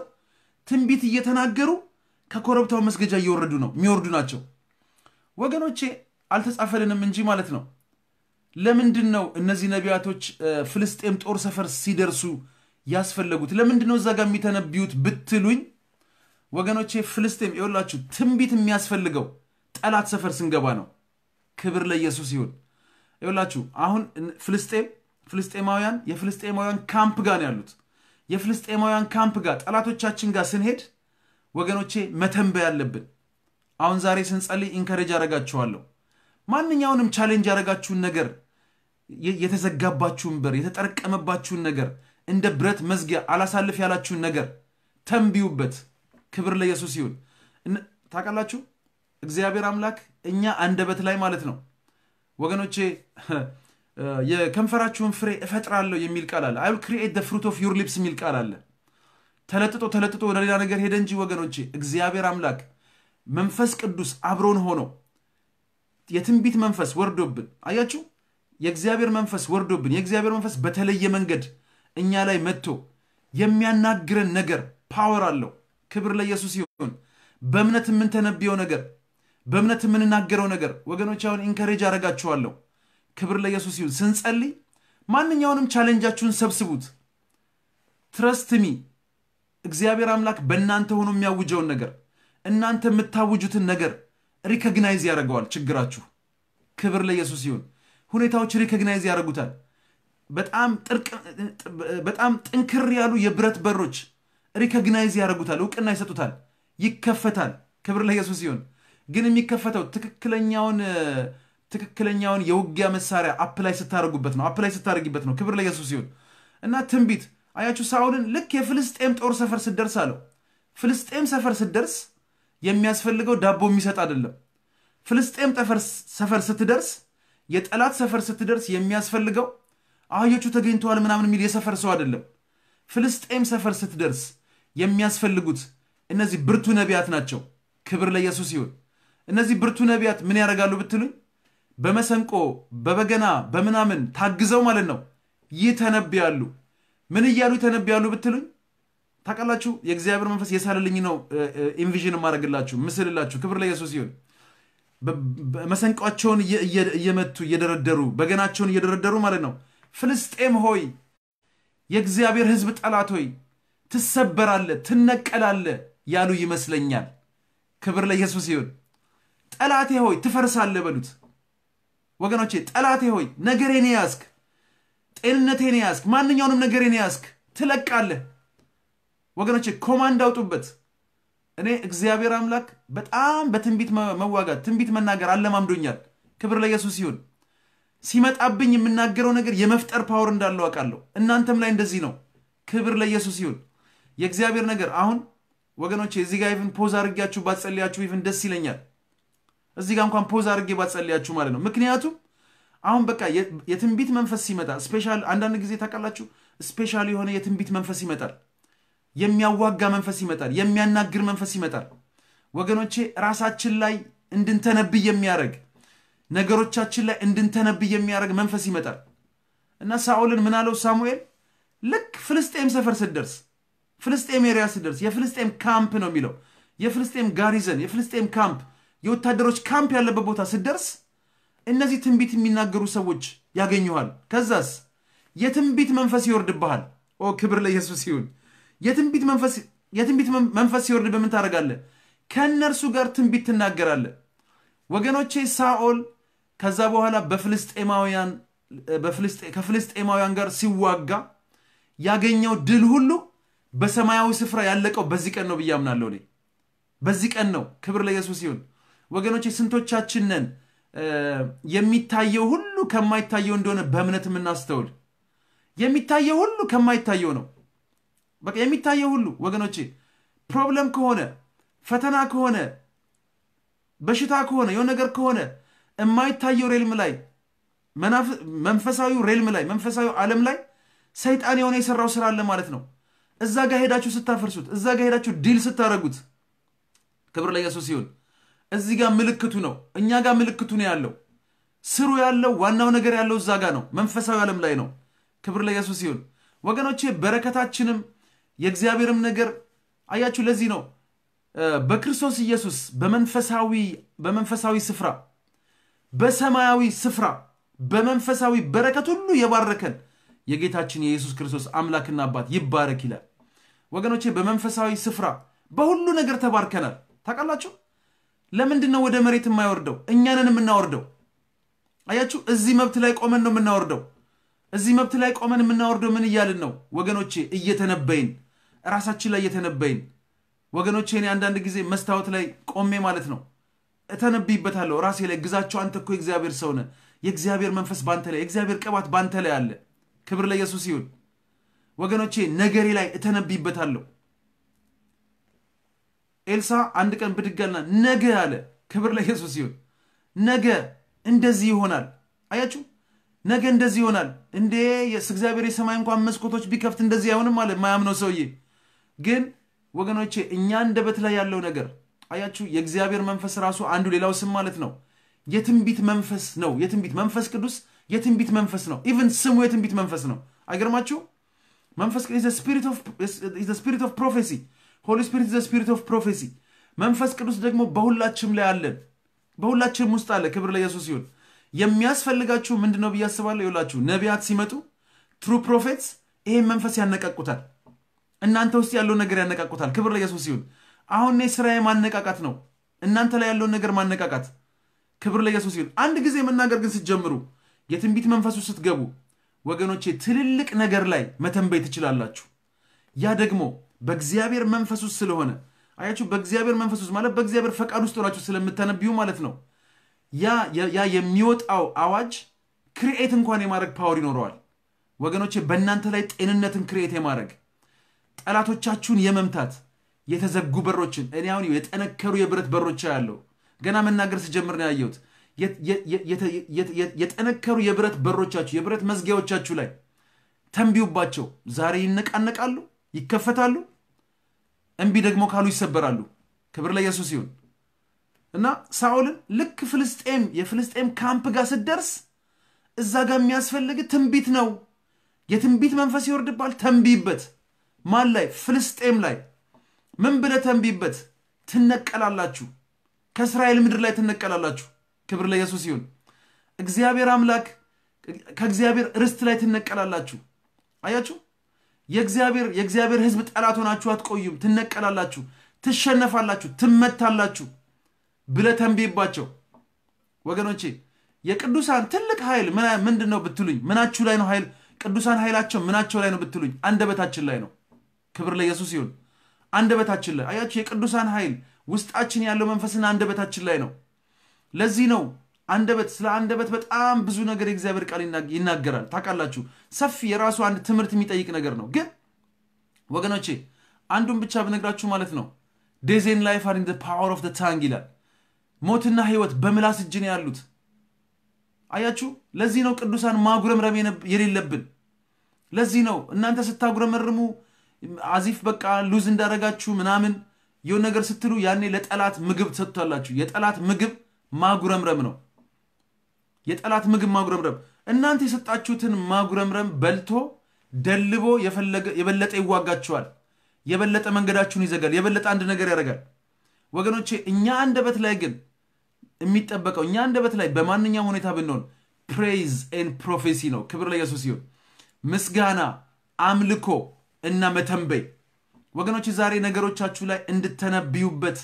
ትንቢት እየተናገሩ ከኮረብታው መስገጃ እየወረዱ ነው የሚወርዱ ናቸው። ወገኖቼ አልተጻፈልንም እንጂ ማለት ነው ለምንድን ነው እነዚህ ነቢያቶች ፍልስጤም ጦር ሰፈር ሲደርሱ ያስፈለጉት? ለምንድን ነው እዛ ጋር የሚተነብዩት ብትሉኝ ወገኖቼ፣ ፍልስጤም ይኸውላችሁ ትንቢት የሚያስፈልገው ጠላት ሰፈር ስንገባ ነው። ክብር ለኢየሱስ ይሁን። ይኸውላችሁ አሁን ፍልስጤም ፍልስጤማውያን የፍልስጤማውያን ካምፕ ጋር ነው ያሉት። የፍልስጤማውያን ካምፕ ጋር ጠላቶቻችን ጋር ስንሄድ ወገኖቼ መተንበይ አለብን። አሁን ዛሬ ስንጸልይ ኢንከሬጅ አደርጋችኋለሁ። ማንኛውንም ቻሌንጅ ያደረጋችሁን ነገር የተዘጋባችሁን በር የተጠረቀመባችሁን ነገር እንደ ብረት መዝጊያ አላሳልፍ ያላችሁን ነገር ተንቢዩበት። ክብር ለኢየሱስ ይሁን። ታውቃላችሁ እግዚአብሔር አምላክ እኛ አንደበት ላይ ማለት ነው ወገኖቼ የከንፈራችሁን ፍሬ እፈጥራለሁ የሚል ቃል አለ። አይ ክሪኤት ደ ፍሩት ኦፍ ዩር ሊፕስ የሚል ቃል አለ። ተለጥጦ ተለጥጦ ወደ ሌላ ነገር ሄደ እንጂ ወገኖቼ እግዚአብሔር አምላክ መንፈስ ቅዱስ አብሮን ሆኖ የትንቢት መንፈስ ወርዶብን አያችሁ። የእግዚአብሔር መንፈስ ወርዶብን የእግዚአብሔር መንፈስ በተለየ መንገድ እኛ ላይ መጥቶ የሚያናግረን ነገር ፓወር አለው። ክብር ለኢየሱስ ይሁን። በእምነት የምንተነብየው ነገር በእምነት የምንናገረው ነገር ወገኖች፣ አሁን ኢንከሬጅ አረጋችኋለሁ ክብር ለኢየሱስ ይሁን። ስንጸልይ ማንኛውንም ቻለንጃችሁን ሰብስቡት። ትረስትሚ እግዚአብሔር አምላክ በእናንተ ሆኖ የሚያውጀውን ነገር እናንተ የምታውጁትን ነገር ሪኮግናይዝ ያደርገዋል ችግራችሁ። ክብር ለኢየሱስ ይሁን። ሁኔታዎች ሪኮግናይዝ ያደርጉታል። በጣም ጥንክር ያሉ የብረት በሮች ሪኮግናይዝ ያደርጉታል፣ እውቅና ይሰጡታል፣ ይከፈታል። ክብር ለኢየሱስ ይሁን። ግን የሚከፈተው ትክክለኛውን ትክክለኛውን የውጊያ መሳሪያ አፕላይ ስታደርጉበት ነው፣ አፕላይ ስታደርጊበት ነው። ክብር ለኢየሱስ ይሁን እና ትንቢት አያችሁ፣ ሳውልን ልክ የፍልስጤም ጦር ሰፈር ስደርስ አለው። ፍልስጤም ሰፈር ስደርስ የሚያስፈልገው ዳቦ የሚሰጥ አይደለም። ፍልስጤም ሰፈር ስትደርስ፣ የጠላት ሰፈር ስትደርስ የሚያስፈልገው አህዮቹ ተገኝተዋል ምናምን የሚል የሰፈር ሰው አይደለም። ፍልስጤም ሰፈር ስትደርስ የሚያስፈልጉት እነዚህ ብርቱ ነቢያት ናቸው። ክብር ለኢየሱስ ይሁን። እነዚህ ብርቱ ነቢያት ምን ያደርጋሉ ብትሉኝ በመሰንቆ በበገና በምናምን ታግዘው ማለት ነው ይተነብያሉ። ምን እያሉ ይተነብያሉ ብትሉኝ ታውቃላችሁ የእግዚአብሔር መንፈስ የሳልልኝ ነው ኢንቪዥን ማድረግላችሁ ምስልላችሁ ክብር ለኢየሱስ ይሁን። መሰንቋቸውን እየመቱ እየደረደሩ በገናቸውን እየደረደሩ ማለት ነው። ፍልስጤም ሆይ የእግዚአብሔር ህዝብ ጠላት ሆይ ትሰበራለ፣ ትነቀላለ ያሉ ይመስለኛል። ክብር ለኢየሱስ ይሁን። ጠላቴ ሆይ ትፈርሳለ በሉት ወገኖቼ። ጠላቴ ሆይ ነገሬን ያስክ፣ ጤንነቴን ያስክ፣ ማንኛውንም ነገሬን ያስክ፣ ትለቃለህ ወገኖች ኮማንድ አውጡበት። እኔ እግዚአብሔር አምላክ በጣም በትንቢት መዋጋት ትንቢት መናገር አለማምዶኛል። ክብር ለኢየሱስ ይሁን። ሲመጣብኝ የምናገረው ነገር የመፍጠር ፓወር እንዳለው አውቃለሁ። እናንተም ላይ እንደዚህ ነው። ክብር ለኢየሱስ ይሁን። የእግዚአብሔር ነገር አሁን ወገኖቼ እዚህ ጋር ኢቭን ፖዝ አድርጌያችሁ ባትጸልያችሁ ኢቭን ደስ ይለኛል። እዚህ ጋር እንኳን ፖዝ አድርጌ ባትጸልያችሁ ማለት ነው። ምክንያቱም አሁን በቃ የትንቢት መንፈስ ሲመጣ ስፔሻል፣ አንዳንድ ጊዜ ታውቃላችሁ፣ ስፔሻል የሆነ የትንቢት መንፈስ ይመጣል። የሚያዋጋ መንፈስ ይመጣል። የሚያናግር መንፈስ ይመጣል። ወገኖቼ ራሳችን ላይ እንድንተነብይ የሚያደርግ ነገሮቻችን ላይ እንድንተነብይ የሚያደርግ መንፈስ ይመጣል እና ሳኦልን ምናለው ሳሙኤል? ልክ ፍልስጤም ሰፈር ስትደርስ፣ ፍልስጤም ኤሪያ ስትደርስ፣ የፍልስጤም ካምፕ ነው የሚለው የፍልስጤም ጋሪዘን፣ የፍልስጤም ካምፕ፣ የወታደሮች ካምፕ ያለበት ቦታ ስትደርስ እነዚህ ትንቢት የሚናገሩ ሰዎች ያገኘኋል ከዛስ የትንቢት መንፈስ ይወርድብሃል። ኦ ክብር ለኢየሱስ ይሁን። የትንቢት መንፈስ ሲወርድ በምን ታደርጋለህ? ከእነርሱ ጋር ትንቢት ትናገራለ። ወገኖቼ ሳኦል ከዛ በኋላ ከፍልስጤማውያን ጋር ሲዋጋ ያገኘው ድል ሁሉ በሰማያዊ ስፍራ ያለቀው በዚህ ቀን ነው ብዬ አምናለሁ። እኔ በዚህ ቀን ነው። ክብር ለኢየሱስ ይሁን። ወገኖቼ ስንቶቻችን ነን የሚታየው ሁሉ ከማይታየው እንደሆነ በእምነት የምናስተውል? የሚታየው ሁሉ ከማይታየው ነው። በቃ የሚታየው ሁሉ ወገኖቼ ፕሮብለም ከሆነ ፈተና ከሆነ በሽታ ከሆነ የሆነ ነገር ከሆነ የማይታየው ሬልም ላይ መንፈሳዊ ሬልም ላይ መንፈሳዊ ዓለም ላይ ሰይጣን የሆነ የሰራው ስራ አለ ማለት ነው። እዛ ጋር ሄዳችሁ ስታፈርሱት፣ እዛ ጋር ሄዳችሁ ዲል ስታደረጉት፣ ክብር ለኢየሱስ ይሁን። እዚህ ጋር ምልክቱ ነው፣ እኛ ጋር ምልክቱ ነው ያለው። ስሩ ያለው ዋናው ነገር ያለው እዛ ጋር ነው፣ መንፈሳዊ ዓለም ላይ ነው። ክብር ለኢየሱስ ይሁን ወገኖቼ በረከታችንም የእግዚአብሔርም ነገር አያችሁ። ለዚህ ነው በክርስቶስ ኢየሱስ በመንፈሳዊ በመንፈሳዊ ስፍራ በሰማያዊ ስፍራ በመንፈሳዊ በረከት ሁሉ የባረከን የጌታችን የኢየሱስ ክርስቶስ አምላክና አባት ይባረክ ይላል። ወገኖቼ በመንፈሳዊ ስፍራ በሁሉ ነገር ተባርከናል። ታውቃላችሁ፣ ለምንድን ነው ወደ መሬት የማይወርደው? እኛንን የምናወርደው። አያችሁ፣ እዚህ መብት ላይ ቆመን ነው የምናወርደው። እዚህ መብት ላይ ቆመን የምናወርደው ምን እያልን ነው ወገኖቼ? እየተነበይን ራሳችን ላይ የተነበይን ወገኖች እኔ አንዳንድ ጊዜ መስታወት ላይ ቆሜ ማለት ነው እተነብይበታለሁ ራሴ ላይ ግዛቸው፣ አንተ እኮ የእግዚአብሔር ሰውነ የእግዚአብሔር መንፈስ ባንተ ላይ፣ የእግዚአብሔር ቅባት ባንተ ላይ አለ። ክብር ለኢየሱስ ይሁን። ወገኖቼ ነገሬ ላይ እተነብይበታለሁ። ኤልሳ አንድ ቀን ብድጋልና ነገ አለ። ክብር ለኢየሱስ ይሁን። ነገ እንደዚህ ይሆናል። አያችሁ፣ ነገ እንደዚህ ይሆናል። እንዴ እግዚአብሔር የሰማይ እንኳን መስኮቶች ቢከፍት እንደዚህ አይሆንም አለ ማያምነው ሰውዬ። ግን ወገኖቼ እኛ አንደበት ላይ ያለው ነገር አያችሁ፣ የእግዚአብሔር መንፈስ ራሱ አንዱ ሌላው ስም ማለት ነው። የትንቢት መንፈስ ነው። የትንቢት መንፈስ ቅዱስ የትንቢት መንፈስ ነው። ኢቨን ስሙ የትንቢት መንፈስ ነው። አይገርማችሁ? መንፈስ ቅዱስ ዘ ስፒሪት ኦፍ ፕሮፌሲ ሆሊ ስፒሪት ዘ ስፒሪት ኦፍ ፕሮፌሲ። መንፈስ ቅዱስ ደግሞ በሁላችም ላይ አለን፣ በሁላችንም ውስጥ አለ። ክብር ለኢየሱስ ይሁን። የሚያስፈልጋችሁ ምንድን ነው ብዬ አስባለሁ። ይውላችሁ ነቢያት ሲመጡ ትሩ ፕሮፌትስ ይሄን መንፈስ ያነቃቁታል። እናንተ ውስጥ ያለው ነገር ያነቃቁታል። ክብር ለኢየሱስ ይሁን። አሁን እኔ ስራዬ ማነቃቃት ነው፣ እናንተ ላይ ያለውን ነገር ማነቃቃት። ክብር ለኢየሱስ ይሁን። አንድ ጊዜ መናገር ግን ስትጀምሩ፣ የትንቢት መንፈሱ ስትገቡ፣ ወገኖቼ ትልልቅ ነገር ላይ መተንበይ ትችላላችሁ። ያ ደግሞ በእግዚአብሔር መንፈስ ውስጥ ስለሆነ አያችሁ፣ በእግዚአብሔር መንፈስ ውስጥ ማለት በእግዚአብሔር ፈቃድ ውስጥ ሆናችሁ ስለምተነብዩ ማለት ነው። ያ የሚወጣው አዋጅ ክርኤት እንኳን የማድረግ ፓወር ይኖረዋል። ወገኖቼ በእናንተ ላይ ጤንነትን ክርኤት የማድረግ ጠላቶቻችሁን የመምታት የተዘጉ በሮችን እኔ አሁን የጠነከሩ የብረት በሮች ያለው ገና መናገር ስጀምር ነው ያየሁት። የጠነከሩ የብረት በሮቻችሁ የብረት መዝጊያዎቻችሁ ላይ ተንቢውባቸው። ዛሬ ይነቃነቃሉ፣ ይከፈታሉ። እምቢ ደግሞ ካሉ ይሰበራሉ። ክብር ለኢየሱስ ይሁን እና ሳኦልን ልክ ፍልስጤም የፍልስጤም ካምፕ ጋር ስደርስ እዛ ጋር የሚያስፈልግ ትንቢት ነው። የትንቢት መንፈስ ይወርድባል። ተንቢበት። ማን ላይ? ፍልስጤም ላይ። ምን ብለ ተንቢበት? ትነቀላላችሁ፣ ከእስራኤል ምድር ላይ ትነቀላላችሁ። ክብር ለኢየሱስ ይሁን። እግዚአብሔር አምላክ ከእግዚአብሔር ርስት ላይ ትነቀላላችሁ። አያችሁ፣ የእግዚአብሔር የእግዚአብሔር ህዝብ ጠላት ሆናችሁ አትቆዩም። ትነቀላላችሁ፣ ትሸነፋላችሁ፣ ትመታላችሁ ብለ ተንቢባቸው ወገኖቼ። የቅዱሳን ትልቅ ኃይል ምንድን ነው ብትሉኝ፣ ምናችሁ ላይ ነው ኃይል? ቅዱሳን ኃይላቸው ምናቸው ላይ ነው ብትሉኝ፣ አንደበታችን ላይ ነው። ክብር ለኢየሱስ ይሁን። አንደበታችን ላይ አያችሁ፣ የቅዱሳን ኃይል ውስጣችን ያለው መንፈስና አንደበታችን ላይ ነው። ለዚህ ነው አንደበት ስለ አንደበት በጣም ብዙ ነገር የእግዚአብሔር ቃል ይናገራል። ታውቃላችሁ፣ ሰፊ የራሱ አንድ ትምህርት የሚጠይቅ ነገር ነው። ግን ወገኖቼ አንዱን ብቻ ብነግራችሁ ማለት ነው ዴዜን ላይፍ አር ኢን ዘ ፓወር ኦፍ ዘ ታንግ ይላል። ሞትና ህይወት በምላስ እጅ ነው ያሉት። አያችሁ፣ ለዚህ ነው ቅዱሳን ማጉረምረም የሌለብን። ለዚህ ነው እናንተ ስታጉረመርሙ አዚፍ በቃ ሉዝ እንዳረጋችሁ ምናምን የሆነ ነገር ስትሉ ያኔ ለጠላት ምግብ ሰጥቷላችሁ። የጠላት ምግብ ማጉረምረም ነው። የጠላት ምግብ ማጉረምረም። እናንተ የሰጣችሁትን ማጉረምረም በልቶ ደልቦ የበለጠ ይዋጋችኋል። የበለጠ መንገዳችሁን ይዘጋል። የበለጠ አንድ ነገር ያደርጋል። ወገኖቼ እኛ አንደበት ላይ ግን የሚጠበቀው እኛ አንደበት ላይ በማንኛውም ሁኔታ ብንሆን ፕሬይዝ ኤንድ ፕሮፌሲ ነው። ክብር ለኢየሱስ ይሁን። ምስጋና፣ አምልኮ እና መተንበይ ወገኖች ዛሬ ነገሮቻችሁ ላይ እንድተነብዩበት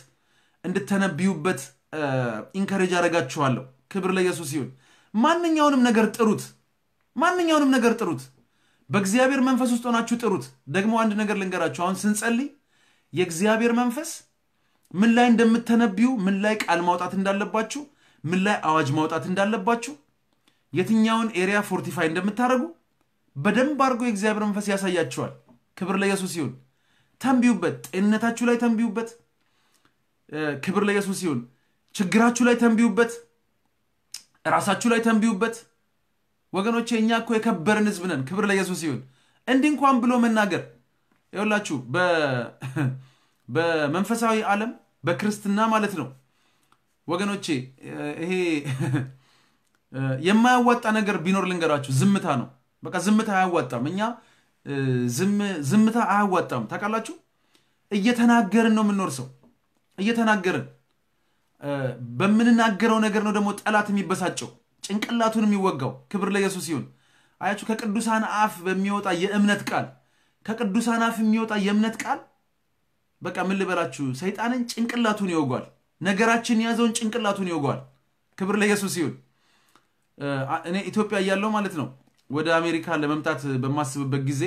እንድተነብዩበት ኢንከሬጅ አደርጋችኋለሁ። ክብር ለኢየሱስ ይሁን። ማንኛውንም ነገር ጥሩት፣ ማንኛውንም ነገር ጥሩት። በእግዚአብሔር መንፈስ ውስጥ ሆናችሁ ጥሩት። ደግሞ አንድ ነገር ልንገራችሁ። አሁን ስንጸልይ የእግዚአብሔር መንፈስ ምን ላይ እንደምተነብዩ፣ ምን ላይ ቃል ማውጣት እንዳለባችሁ፣ ምን ላይ አዋጅ ማውጣት እንዳለባችሁ፣ የትኛውን ኤሪያ ፎርቲፋይ እንደምታደርጉ በደንብ አድርጎ የእግዚአብሔር መንፈስ ያሳያችኋል። ክብር ለኢየሱስ ይሁን። ተንቢዩበት። ጤንነታችሁ ላይ ተንቢዩበት። ክብር ለኢየሱስ ይሁን። ችግራችሁ ላይ ተንቢዩበት። ራሳችሁ ላይ ተንቢዩበት። ወገኖቼ እኛ እኮ የከበርን ህዝብ ነን። ክብር ለኢየሱስ ይሁን። እንዲህ እንኳን ብሎ መናገር ይኸውላችሁ በመንፈሳዊ ዓለም በክርስትና ማለት ነው ወገኖቼ፣ ይሄ የማያዋጣ ነገር ቢኖር ልንገራችሁ፣ ዝምታ ነው። በቃ ዝምታ አያዋጣም። እኛ ዝምታ አያዋጣም። ታውቃላችሁ፣ እየተናገርን ነው የምንኖር ሰው እየተናገርን በምንናገረው ነገር ነው ደግሞ ጠላት የሚበሳጨው ጭንቅላቱን የሚወጋው። ክብር ለኢየሱስ ይሁን። አያችሁ፣ ከቅዱሳን አፍ በሚወጣ የእምነት ቃል ከቅዱሳን አፍ የሚወጣ የእምነት ቃል በቃ ምን ልበላችሁ፣ ሰይጣንን ጭንቅላቱን ይወጓል። ነገራችን የያዘውን ጭንቅላቱን ይወጓል። ክብር ለኢየሱስ ይሁን። እኔ ኢትዮጵያ እያለው ማለት ነው ወደ አሜሪካ ለመምጣት በማስብበት ጊዜ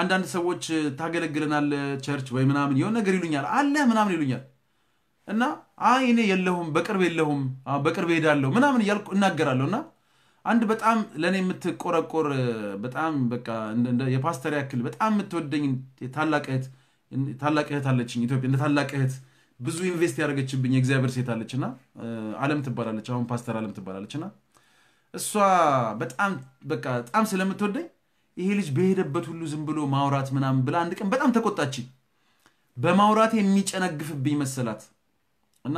አንዳንድ ሰዎች ታገለግለናል ቸርች ወይ ምናምን የሆነ ነገር ይሉኛል አለ ምናምን ይሉኛል እና አይ እኔ የለሁም በቅርብ የለሁም በቅርብ ሄዳለሁ ምናምን እያልኩ እናገራለሁ እና አንድ በጣም ለእኔ የምትቆረቆር በጣም በቃ የፓስተር ያክል በጣም የምትወደኝ ታላቅ እህት አለችኝ ኢትዮጵያ እንደ ታላቅ እህት ብዙ ኢንቨስት ያደረገችብኝ የእግዚአብሔር ሴት አለችና አለም ትባላለች አሁን ፓስተር አለም ትባላለች ና። እሷ በጣም በቃ በጣም ስለምትወደኝ ይሄ ልጅ በሄደበት ሁሉ ዝም ብሎ ማውራት ምናምን ብላ አንድ ቀን በጣም ተቆጣች በማውራት የሚጨነግፍብኝ መሰላት እና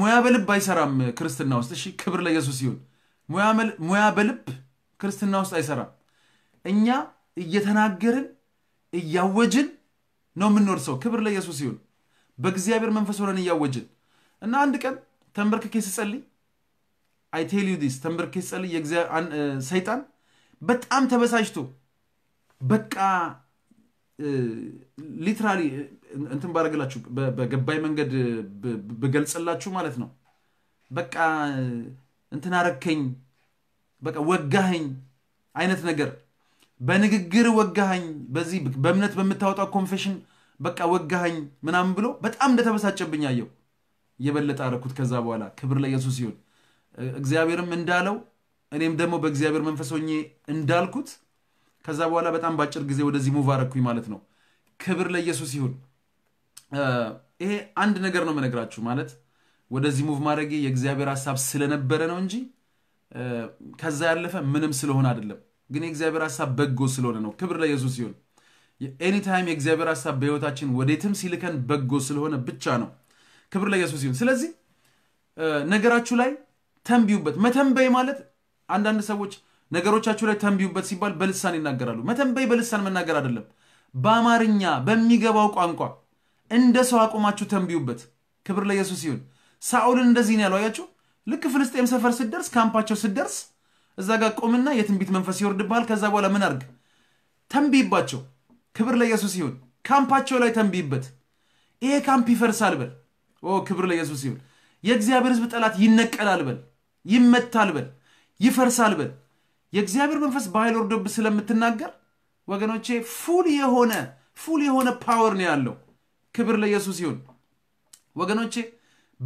ሙያ በልብ አይሰራም ክርስትና ውስጥ። እሺ ክብር ለኢየሱስ ይሁን። ሙያ በልብ ክርስትና ውስጥ አይሰራም። እኛ እየተናገርን እያወጅን ነው የምንኖር ሰው። ክብር ለኢየሱስ ይሁን። በእግዚአብሔር መንፈስ ሆነን እያወጅን እና አንድ ቀን ተንበርክኬ ስጸልይ አይ ቴል ዩ ዲስ ተንበርኬ ስጸልይ ሰይጣን በጣም ተበሳጭቶ በቃ ሊትራሊ እንትን ባረግላችሁ በገባይ መንገድ ብገልጽላችሁ ማለት ነው በቃ እንትን አረከኝ በቃ ወጋኸኝ አይነት ነገር በንግግር ወጋኸኝ በዚህ በእምነት በምታወጣው ኮንፌሽን በቃ ወጋኸኝ ምናምን ብሎ በጣም እንደተበሳጨብኝ አየው የበለጠ አረኩት ከዛ በኋላ ክብር ለኢየሱስ ይሁን እግዚአብሔርም እንዳለው እኔም ደግሞ በእግዚአብሔር መንፈስ ሆኜ እንዳልኩት ከዛ በኋላ በጣም በአጭር ጊዜ ወደዚህ ሙቭ አረግኩኝ ማለት ነው። ክብር ለኢየሱስ ይሁን። ይሄ አንድ ነገር ነው የምነግራችሁ ማለት ወደዚህ ሙቭ ማድረጌ የእግዚአብሔር ሀሳብ ስለነበረ ነው እንጂ ከዛ ያለፈ ምንም ስለሆነ አይደለም። ግን የእግዚአብሔር ሀሳብ በጎ ስለሆነ ነው። ክብር ለኢየሱስ ይሁን። ኤኒታይም የእግዚአብሔር ሀሳብ በህይወታችን ወዴትም ሲልከን በጎ ስለሆነ ብቻ ነው። ክብር ለኢየሱስ ይሁን። ስለዚህ ነገራችሁ ላይ ተንቢዩበት። መተንበይ ማለት አንዳንድ ሰዎች ነገሮቻችሁ ላይ ተንቢዩበት ሲባል በልሳን ይናገራሉ። መተንበይ በልሳን መናገር አይደለም። በአማርኛ በሚገባው ቋንቋ እንደ ሰው አቁማችሁ ተንቢዩበት። ክብር ለኢየሱስ ይሁን። ሳኦልን እንደዚህ ነው ያለው። አያችሁ፣ ልክ ፍልስጤም ሰፈር ስደርስ፣ ካምፓቸው ስደርስ እዛ ጋር ቆምና የትንቢት መንፈስ ይወርድብሃል። ከዛ በኋላ ምን አርግ? ተንቢይባቸው። ክብር ለኢየሱስ ይሁን። ካምፓቸው ላይ ተንቢይበት። ይሄ ካምፕ ይፈርሳል በል። ኦ ክብር ለኢየሱስ ይሁን። የእግዚአብሔር ሕዝብ ጠላት ይነቀላል በል። ይመታል በል፣ ይፈርሳል በል። የእግዚአብሔር መንፈስ በኃይል ወርዶብ ስለምትናገር ወገኖቼ ፉል የሆነ ፉል የሆነ ፓወር ነው ያለው። ክብር ለኢየሱስ ይሁን። ወገኖቼ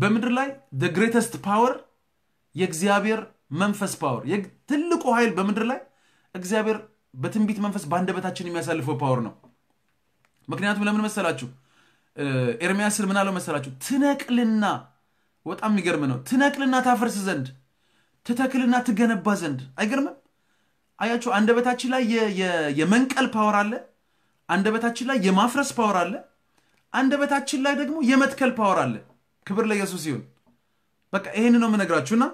በምድር ላይ ደ ግሬተስት ፓወር የእግዚአብሔር መንፈስ ፓወር፣ ትልቁ ኃይል በምድር ላይ እግዚአብሔር በትንቢት መንፈስ በአንደበታችን የሚያሳልፈው ፓወር ነው። ምክንያቱም ለምን መሰላችሁ? ኤርሚያስ ምን አለው መሰላችሁ? ትነቅልና፣ በጣም የሚገርም ነው። ትነቅልና ታፈርስ ዘንድ ትተክልና ትገነባ ዘንድ። አይገርምም? አያችሁ፣ አንደበታችን ላይ የመንቀል ፓወር አለ። አንደበታችን ላይ የማፍረስ ፓወር አለ። አንደበታችን ላይ ደግሞ የመትከል ፓወር አለ። ክብር ለኢየሱስ ይሁን። በቃ ይሄን ነው ምነግራችሁና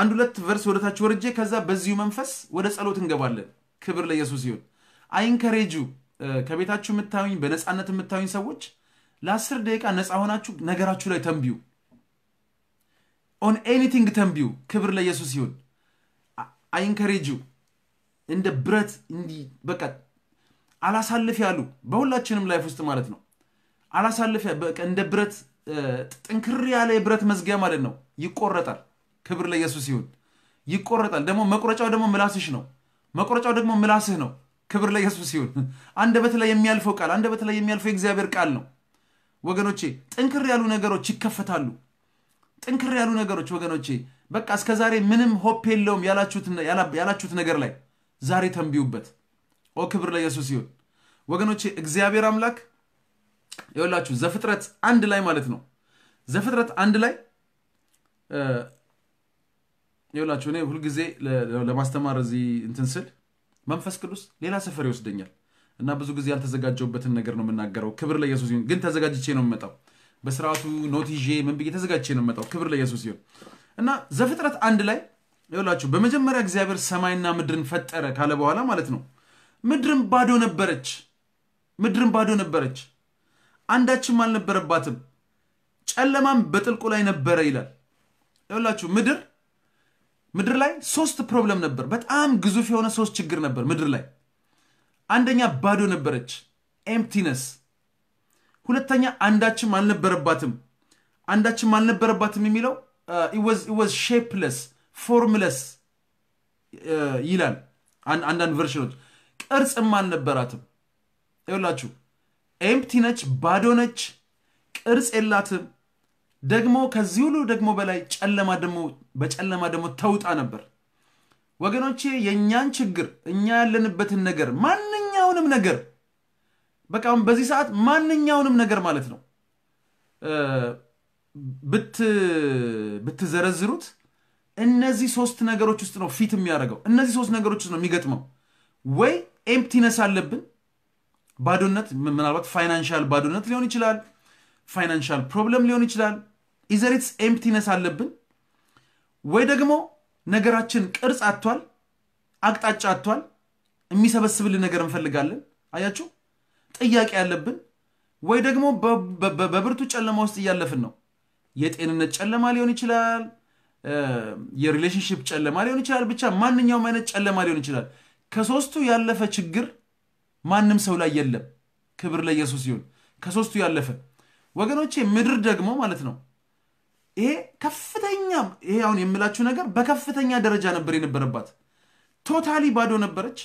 አንድ ሁለት ቨርስ ወደታች ወርጄ ከዛ በዚሁ መንፈስ ወደ ጸሎት እንገባለን። ክብር ለኢየሱስ ይሁን። አይንከሬጁ ከቤታችሁ የምታዩኝ በነፃነት የምታዩኝ ሰዎች ለአስር ደቂቃ ነፃ ሆናችሁ ነገራችሁ ላይ ተንቢዩ ኦን ኤኒቲንግ ተንቢው ክብር ለኢየሱስ ይሁን። አይንከሬጁ እንደ ብረት እንዲ በቃ አላሳልፍ ያሉ በሁላችንም ላይፍ ውስጥ ማለት ነው። አላሳልፍ በቃ እንደ ብረት ጥንክር ያለ የብረት መዝጊያ ማለት ነው። ይቆረጣል። ክብር ለኢየሱስ ይሁን። ይቆረጣል። ደግሞ መቁረጫው ደግሞ ምላስሽ ነው። መቁረጫው ደግሞ ምላስህ ነው። ክብር ለኢየሱስ ይሁን። በት ላይ የሚያልፈው ቃል፣ በት ላይ የሚያልፈው የእግዚአብሔር ቃል ነው። ወገኖቼ ጥንክር ያሉ ነገሮች ይከፈታሉ። ጥንክር ያሉ ነገሮች ወገኖቼ፣ በቃ እስከዛሬ ምንም ሆፕ የለውም ያላችሁት ነገር ላይ ዛሬ ተንቢዩበት። ኦ ክብር ለኢየሱስ ይሁን ወገኖቼ። እግዚአብሔር አምላክ ይወላችሁ። ዘፍጥረት አንድ ላይ ማለት ነው ዘፍጥረት አንድ ላይ ይወላችሁ። እኔ ሁልጊዜ ለማስተማር እዚህ እንትን ስል መንፈስ ቅዱስ ሌላ ሰፈር ይወስደኛል እና ብዙ ጊዜ ያልተዘጋጀውበትን ነገር ነው የምናገረው። ክብር ለኢየሱስ ይሁን። ግን ተዘጋጅቼ ነው የምመጣው። በስርዓቱ ኖቲዤ ምን ብዬ ተዘጋጅቼ ነው የምመጣው። ክብር ለኢየሱስ ይሁን እና ዘፍጥረት አንድ ላይ ይላችሁ በመጀመሪያ እግዚአብሔር ሰማይና ምድርን ፈጠረ ካለ በኋላ ማለት ነው ምድርን ባዶ ነበረች። ምድርን ባዶ ነበረች፣ አንዳችም አልነበረባትም፣ ጨለማም በጥልቁ ላይ ነበረ ይላል። ይላችሁ ምድር ምድር ላይ ሶስት ፕሮብለም ነበር። በጣም ግዙፍ የሆነ ሶስት ችግር ነበር ምድር ላይ። አንደኛ ባዶ ነበረች ኤምፕቲነስ ሁለተኛ አንዳችም አልነበረባትም አንዳችም አልነበረባትም የሚለው ኢወዝ ሼፕለስ ፎርምለስ ይላል አንዳንድ ቨርሽኖች ቅርጽም አልነበራትም ይላችሁ ኤምፕቲ ነች ባዶ ነች ቅርጽ የላትም ደግሞ ከዚህ ሁሉ ደግሞ በላይ ጨለማ ደግሞ በጨለማ ደግሞ ተውጣ ነበር ወገኖቼ የእኛን ችግር እኛ ያለንበትን ነገር ማንኛውንም ነገር በቃ አሁን በዚህ ሰዓት ማንኛውንም ነገር ማለት ነው ብትዘረዝሩት እነዚህ ሶስት ነገሮች ውስጥ ነው ፊት የሚያደርገው። እነዚህ ሶስት ነገሮች ውስጥ ነው የሚገጥመው። ወይ ኤምፕቲነስ አለብን፣ ባዶነት፣ ምናልባት ፋይናንሻል ባዶነት ሊሆን ይችላል፣ ፋይናንሻል ፕሮብለም ሊሆን ይችላል። ኢዘሪትስ ኤምፕቲነስ አለብን፣ ወይ ደግሞ ነገራችን ቅርጽ አጥቷል፣ አቅጣጫ አጥቷል፣ የሚሰበስብልን ነገር እንፈልጋለን። አያችሁ ጥያቄ ያለብን ወይ ደግሞ በብርቱ ጨለማ ውስጥ እያለፍን ነው። የጤንነት ጨለማ ሊሆን ይችላል። የሪሌሽንሽፕ ጨለማ ሊሆን ይችላል። ብቻ ማንኛውም አይነት ጨለማ ሊሆን ይችላል። ከሶስቱ ያለፈ ችግር ማንም ሰው ላይ የለም። ክብር ለኢየሱስ ይሁን። ከሶስቱ ያለፈ ወገኖቼ፣ ምድር ደግሞ ማለት ነው ይሄ ከፍተኛ ይሄ አሁን የምላችሁ ነገር በከፍተኛ ደረጃ ነበር የነበረባት። ቶታሊ ባዶ ነበረች።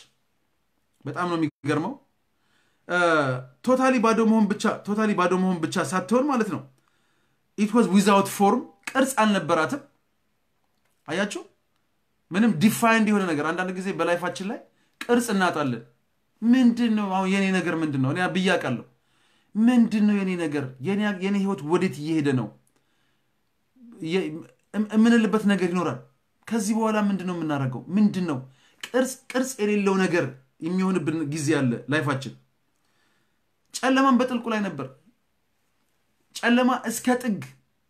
በጣም ነው የሚገርመው። ቶታሊ ባዶ መሆን ብቻ ቶታሊ ባዶ መሆን ብቻ ሳትሆን ማለት ነው ኢት ዋዝ ዊዛውት ፎርም ቅርጽ አልነበራትም። አያችሁ ምንም ዲፋይንድ የሆነ ነገር አንዳንድ ጊዜ በላይፋችን ላይ ቅርጽ እናጣለን። ምንድን ነው አሁን የኔ ነገር ምንድን ነው? እኔ ብያቃለሁ። ምንድን ነው የኔ ነገር? የኔ ህይወት ወዴት እየሄደ ነው የምንልበት ነገር ይኖራል። ከዚህ በኋላ ምንድን ነው የምናደርገው? ምንድን ነው ቅርጽ ቅርጽ የሌለው ነገር የሚሆንብን ጊዜ አለ ላይፋችን ጨለማን በጥልቁ ላይ ነበር። ጨለማ እስከ ጥግ